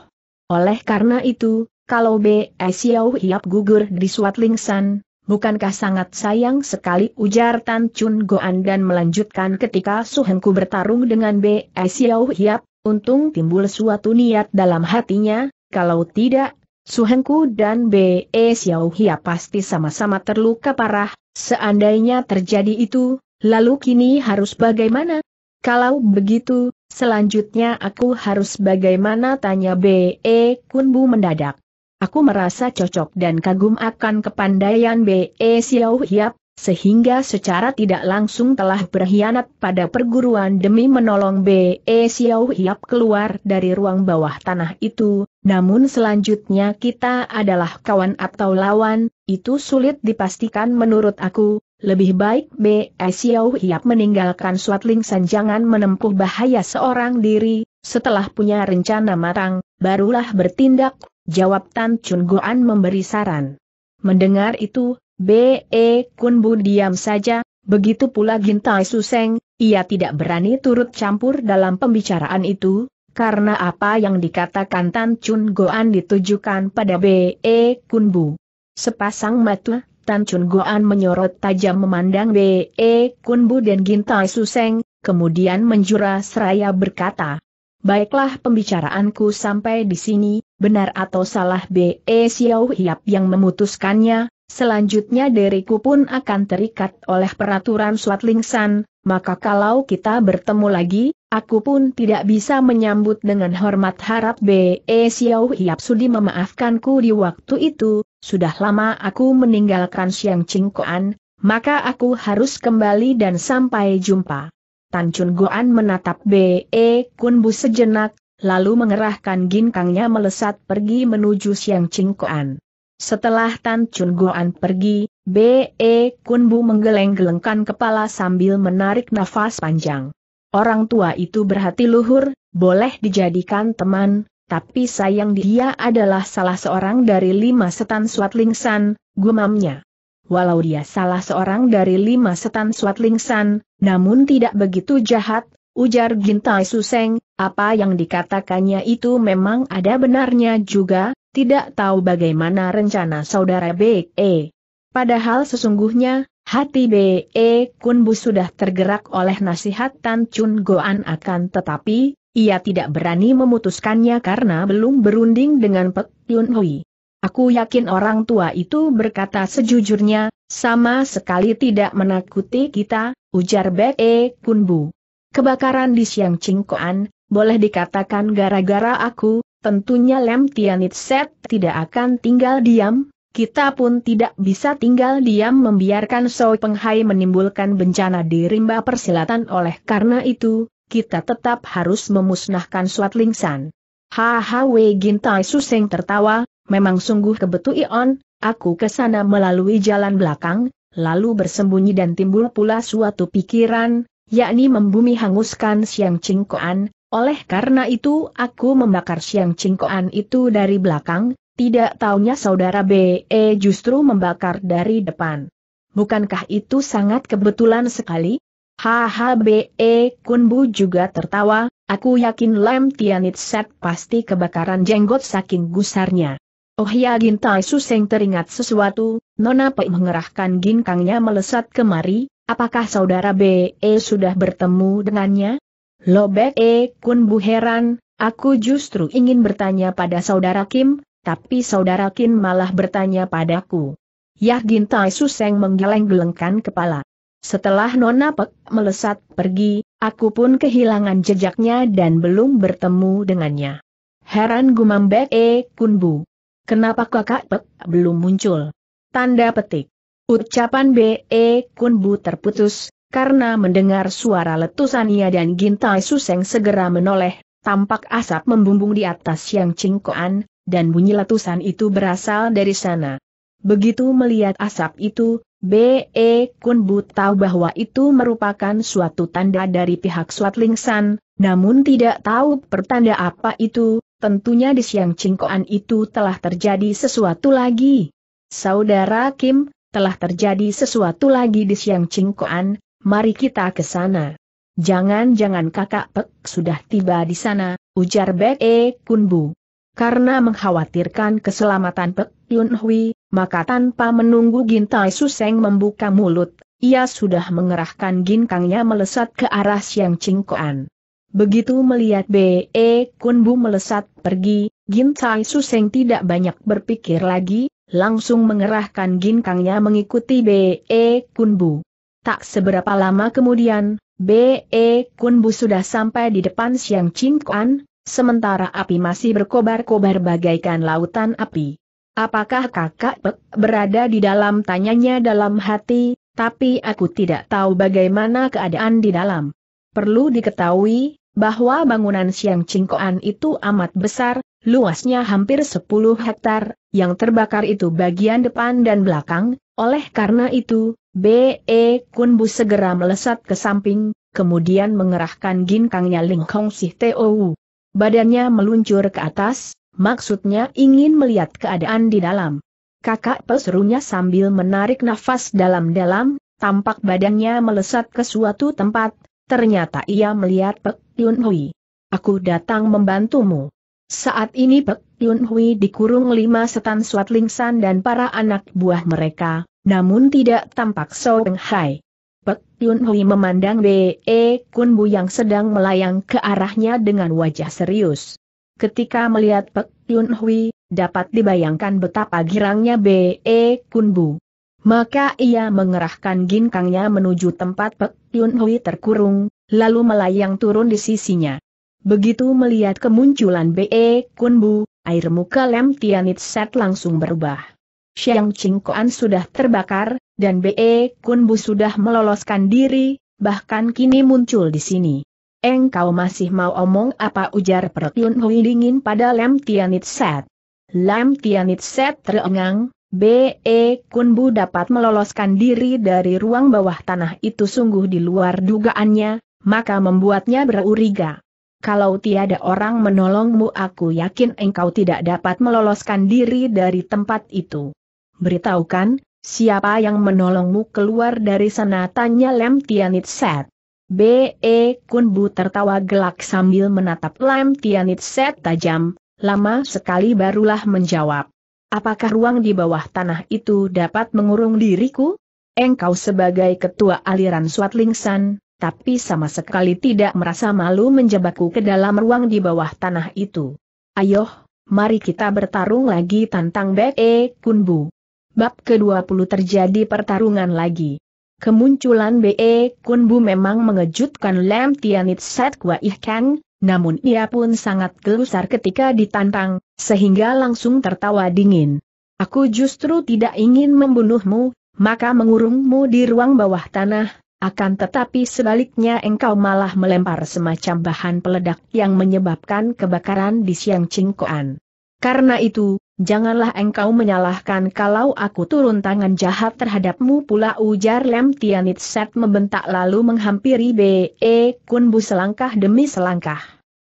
Oleh karena itu, kalau B.E. Xiao Hiap gugur di Suat Lingsan, bukankah sangat sayang sekali ujar Tan Chun Goan dan melanjutkan ketika Suhengku bertarung dengan B. Xiao Hiap, untung timbul suatu niat dalam hatinya, kalau tidak, Suhengku dan B. Xiao Hiap pasti sama-sama terluka parah, seandainya terjadi itu, lalu kini harus bagaimana? Kalau begitu, selanjutnya aku harus bagaimana tanya B.E. Kunbu mendadak. Aku merasa cocok dan kagum akan kepandaian B.E. Xiao Hiap, sehingga secara tidak langsung telah berkhianat pada perguruan demi menolong B.E. Xiao Hiap keluar dari ruang bawah tanah itu, namun selanjutnya kita adalah kawan atau lawan, itu sulit dipastikan menurut aku, lebih baik B.E. Xiao Hiap meninggalkan Suatling jangan menempuh bahaya seorang diri, setelah punya rencana matang, barulah bertindak Jawab Tan Chun Goan memberi saran. Mendengar itu, B.E. E Kun Bu diam saja, begitu pula Gintai Suseng, ia tidak berani turut campur dalam pembicaraan itu, karena apa yang dikatakan Tan Chun Goan ditujukan pada B.E. E Kun Bu. Sepasang mata, Tan Chun Goan menyorot tajam memandang B.E. E Kun Bu dan Gintai Suseng, kemudian menjura seraya berkata, Baiklah pembicaraanku sampai di sini, benar atau salah B.E. Xiao Hiap yang memutuskannya, selanjutnya diriku pun akan terikat oleh peraturan suat lingsan, maka kalau kita bertemu lagi, aku pun tidak bisa menyambut dengan hormat harap B.E. Xiao Hiap sudi memaafkanku di waktu itu, sudah lama aku meninggalkan Siang Cingkoan, maka aku harus kembali dan sampai jumpa. Tan Chun Goan menatap B.E. Kun Bu sejenak, lalu mengerahkan ginkangnya melesat pergi menuju Siang Cingkoan. Setelah Tan Chun Goan pergi, B.E. Kun Bu menggeleng-gelengkan kepala sambil menarik nafas panjang. Orang tua itu berhati luhur, boleh dijadikan teman, tapi sayang dia adalah salah seorang dari lima setan Suat Lingsan, gumamnya walau dia salah seorang dari lima setan Suat Lingsan, namun tidak begitu jahat, ujar Gintai Suseng, apa yang dikatakannya itu memang ada benarnya juga, tidak tahu bagaimana rencana saudara B.E. Padahal sesungguhnya, hati B.E. Kunbu sudah tergerak oleh nasihat Tan Chun Goan akan tetapi, ia tidak berani memutuskannya karena belum berunding dengan Pek Yun Hui. Aku yakin orang tua itu berkata sejujurnya, sama sekali tidak menakuti kita, ujar Be e Kunbu. Kebakaran di Siang Cingkoan, boleh dikatakan gara-gara aku, tentunya Lem Tianit Set tidak akan tinggal diam, kita pun tidak bisa tinggal diam membiarkan Soi Penghai menimbulkan bencana di rimba persilatan oleh karena itu, kita tetap harus memusnahkan Suat Lingsan. Hahaha Wei Gintai Suseng tertawa, Memang sungguh kebetulan, aku ke sana melalui jalan belakang, lalu bersembunyi dan timbul pula suatu pikiran, yakni membumi hanguskan siang cingkoan, oleh karena itu aku membakar siang cingkoan itu dari belakang, tidak taunya saudara BE justru membakar dari depan. Bukankah itu sangat kebetulan sekali? Haha BE Kunbu juga tertawa, aku yakin Lem Tianit Set pasti kebakaran jenggot saking gusarnya. Oh ya Gintai Suseng teringat sesuatu, Nona Pei mengerahkan ginkangnya melesat kemari, apakah saudara B.E. E sudah bertemu dengannya? Lobek E. Kun Bu heran, aku justru ingin bertanya pada saudara Kim, tapi saudara Kim malah bertanya padaku. Yah Gintai Suseng menggeleng-gelengkan kepala. Setelah Nona Pek melesat pergi, aku pun kehilangan jejaknya dan belum bertemu dengannya. Heran gumam Bek E. Kun Bu. Kenapa kakak Pek belum muncul? Tanda petik. Ucapan B.E. Kunbu terputus, karena mendengar suara letusan ia dan Gintai Suseng segera menoleh, tampak asap membumbung di atas yang cingkoan, dan bunyi letusan itu berasal dari sana. Begitu melihat asap itu, B.E. Kunbu tahu bahwa itu merupakan suatu tanda dari pihak Swat Lingsan, namun tidak tahu pertanda apa itu, Tentunya di siang cingkoan itu telah terjadi sesuatu lagi. Saudara Kim, telah terjadi sesuatu lagi di siang cingkoan, mari kita ke sana. Jangan-jangan kakak Pek sudah tiba di sana, ujar Bek E Kunbu. Karena mengkhawatirkan keselamatan Pek Yun Hui, maka tanpa menunggu Gintai Suseng membuka mulut, ia sudah mengerahkan ginkangnya melesat ke arah Siang Cingkoan. Begitu melihat B.E. Kunbu melesat pergi, Gin Tai Suseng tidak banyak berpikir lagi, langsung mengerahkan ginkangnya mengikuti B.E. Kunbu. Tak seberapa lama kemudian, B.E. Kunbu sudah sampai di depan Siang Cingkuan, sementara api masih berkobar-kobar bagaikan lautan api. Apakah kakak Pek berada di dalam tanyanya dalam hati, tapi aku tidak tahu bagaimana keadaan di dalam. Perlu diketahui, bahwa bangunan Siang Cingkoan itu amat besar, luasnya hampir 10 hektar, yang terbakar itu bagian depan dan belakang, oleh karena itu, B.E. Kunbu segera melesat ke samping, kemudian mengerahkan ginkangnya Ling Kong Sih Tou. Badannya meluncur ke atas, maksudnya ingin melihat keadaan di dalam. Kakak peserunya sambil menarik nafas dalam-dalam, tampak badannya melesat ke suatu tempat, Ternyata ia melihat Pek Yun Hui. Aku datang membantumu. Saat ini Pek Yun Hui dikurung lima setan suat lingsan dan para anak buah mereka, namun tidak tampak So Peng Hai. Pek Yun Hui memandang B.E. E Kun Bu yang sedang melayang ke arahnya dengan wajah serius. Ketika melihat Pek Yun Hui, dapat dibayangkan betapa girangnya B.E. E Kun Bu. Maka ia mengerahkan ginkangnya menuju tempat Pek Yun Hui terkurung, lalu melayang turun di sisinya. Begitu melihat kemunculan Be Kunbu, air muka Lem Tianit Set langsung berubah. Xiang Qingkoan sudah terbakar, dan Be Kunbu sudah meloloskan diri, bahkan kini muncul di sini. Engkau masih mau omong apa ujar Perut Yun Hui dingin pada Lem Tianit Set. Lam Tianit Set terengang, B.E. Kunbu dapat meloloskan diri dari ruang bawah tanah itu sungguh di luar dugaannya, maka membuatnya beruriga. Kalau tiada orang menolongmu aku yakin engkau tidak dapat meloloskan diri dari tempat itu. Beritahukan, siapa yang menolongmu keluar dari sana tanya Lem Set. B.E. Kunbu tertawa gelak sambil menatap Lem Set tajam, lama sekali barulah menjawab. Apakah ruang di bawah tanah itu dapat mengurung diriku? Engkau sebagai ketua aliran Swatlingsan, tapi sama sekali tidak merasa malu menjebakku ke dalam ruang di bawah tanah itu. Ayoh, mari kita bertarung lagi tantang Bek E Kunbu. Bab ke-20 terjadi pertarungan lagi. Kemunculan B.E. Kunbu memang mengejutkan Lam Tianit Set Kwa Ih Kang, namun ia pun sangat gelusar ketika ditantang, sehingga langsung tertawa dingin. Aku justru tidak ingin membunuhmu, maka mengurungmu di ruang bawah tanah, akan tetapi sebaliknya engkau malah melempar semacam bahan peledak yang menyebabkan kebakaran di siang cingkoan. Karena itu, Janganlah engkau menyalahkan kalau aku turun tangan jahat terhadapmu pula ujar Lem Tianit Set membentak lalu menghampiri B.E. E Kunbu selangkah demi selangkah.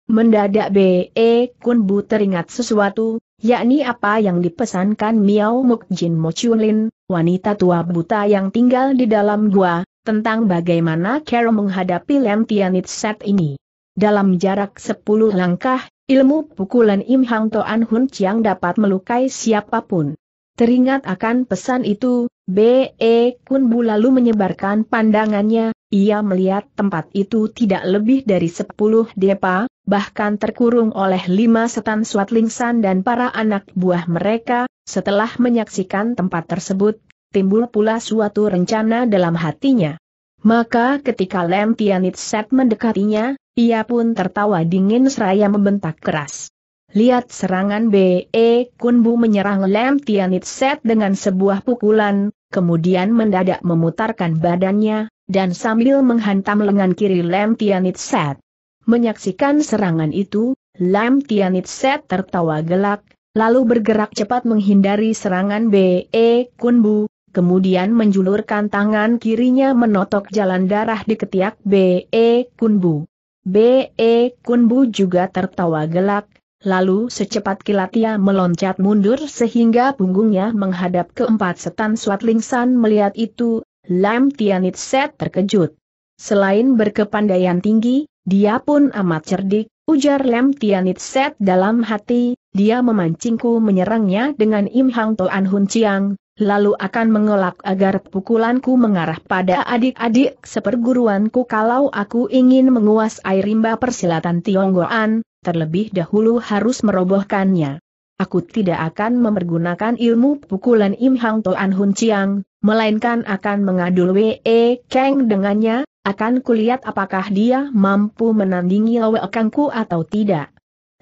Mendadak B.E. E Kunbu teringat sesuatu, yakni apa yang dipesankan Miao Mukjin Mochulin, wanita tua buta yang tinggal di dalam gua, tentang bagaimana Carol menghadapi Lem Tianit Set ini. Dalam jarak sepuluh langkah, Ilmu pukulan Im Hang Toan Hun Chiang dapat melukai siapapun. Teringat akan pesan itu, B.E. Kun Bu lalu menyebarkan pandangannya, ia melihat tempat itu tidak lebih dari sepuluh depa, bahkan terkurung oleh lima setan suat lingsan dan para anak buah mereka, setelah menyaksikan tempat tersebut, timbul pula suatu rencana dalam hatinya. Maka ketika Lem Tianit Set mendekatinya, ia pun tertawa dingin seraya membentak keras. Lihat serangan B.E. E, Kunbu menyerang Lem Set dengan sebuah pukulan, kemudian mendadak memutarkan badannya, dan sambil menghantam lengan kiri Lem Set. Menyaksikan serangan itu, Lam Set tertawa gelak, lalu bergerak cepat menghindari serangan B.E. E, Kunbu, kemudian menjulurkan tangan kirinya menotok jalan darah di ketiak B.E. E, Kunbu. B.E. Kunbu juga tertawa gelak, lalu secepat kilat ia meloncat mundur sehingga punggungnya menghadap keempat setan Suat Lingsan melihat itu, Lam Tianit Set terkejut. Selain berkepandaian tinggi, dia pun amat cerdik, ujar Lam Tianit Set dalam hati, dia memancingku menyerangnya dengan Im Hang Toan Hun Chiang, lalu akan mengelak agar pukulanku mengarah pada adik-adik seperguruanku kalau aku ingin menguasai rimba persilatan Tionggoan, terlebih dahulu harus merobohkannya. Aku tidak akan mempergunakan ilmu pukulan Im Hang Toan Hun Chiang, melainkan akan mengadul Wee Kang dengannya, akan kulihat apakah dia mampu menandingi lawe Kangku atau tidak.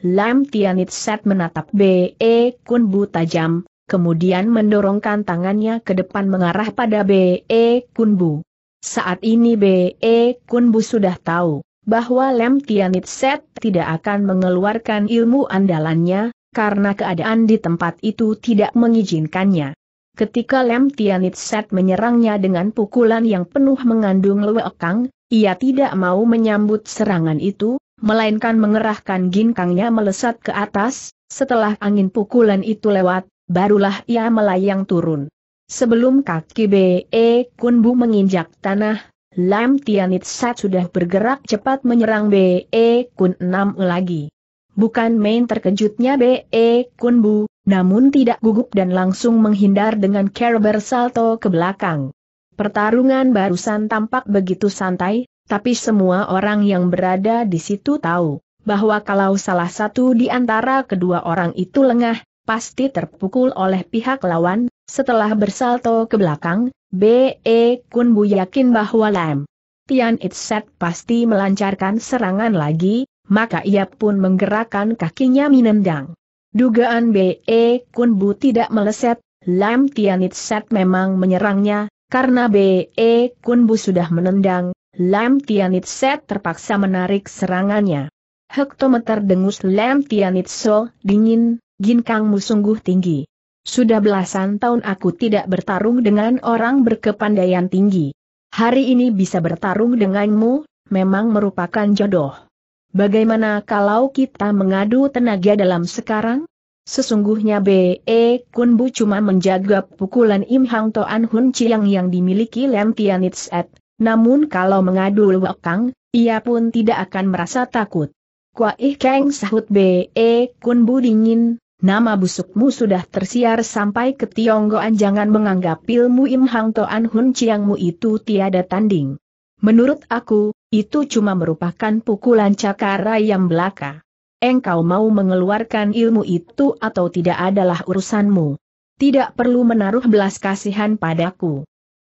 Lam Tianit Set menatap Be Kun Bu tajam, kemudian mendorongkan tangannya ke depan mengarah pada B.E. Kunbu. Saat ini B.E. Kunbu sudah tahu bahwa Lem Tianit Set tidak akan mengeluarkan ilmu andalannya, karena keadaan di tempat itu tidak mengizinkannya. Ketika Lem Tianit Set menyerangnya dengan pukulan yang penuh mengandung lewekang, ia tidak mau menyambut serangan itu, melainkan mengerahkan ginkangnya melesat ke atas, setelah angin pukulan itu lewat, barulah ia melayang turun. Sebelum kaki B.E. Kunbu menginjak tanah, Lam Tianit Sat sudah bergerak cepat menyerang B.E. Kun 6 lagi. Bukan main terkejutnya B.E. Kunbu, namun tidak gugup dan langsung menghindar dengan care bersalto ke belakang. Pertarungan barusan tampak begitu santai, tapi semua orang yang berada di situ tahu bahwa kalau salah satu di antara kedua orang itu lengah, pasti terpukul oleh pihak lawan, setelah bersalto ke belakang, B.E. Kun Bu yakin bahwa Lam Tian Set pasti melancarkan serangan lagi, maka ia pun menggerakkan kakinya menendang. Dugaan B.E. Kun Bu tidak meleset, Lam Tian Set memang menyerangnya, karena B.E. Kun Bu sudah menendang, Lam Tian Set terpaksa menarik serangannya. Hektometer dengus Lam So dingin, ginkangmu sungguh tinggi. Sudah belasan tahun aku tidak bertarung dengan orang berkepandaian tinggi. Hari ini bisa bertarung denganmu, memang merupakan jodoh. Bagaimana kalau kita mengadu tenaga dalam sekarang? Sesungguhnya B.E. Kun cuma menjaga pukulan Im Hang Toan Hun Chiang yang dimiliki Lem Tianits Et, namun kalau mengadu Luokang, ia pun tidak akan merasa takut. Kuaih Kang sahut B.E. Kun Bu dingin, Nama busukmu sudah tersiar sampai ke Tionggoan jangan menganggap ilmu Im Hang Toan Hun Chiangmu itu tiada tanding. Menurut aku, itu cuma merupakan pukulan cakara yang belaka. Engkau mau mengeluarkan ilmu itu atau tidak adalah urusanmu. Tidak perlu menaruh belas kasihan padaku.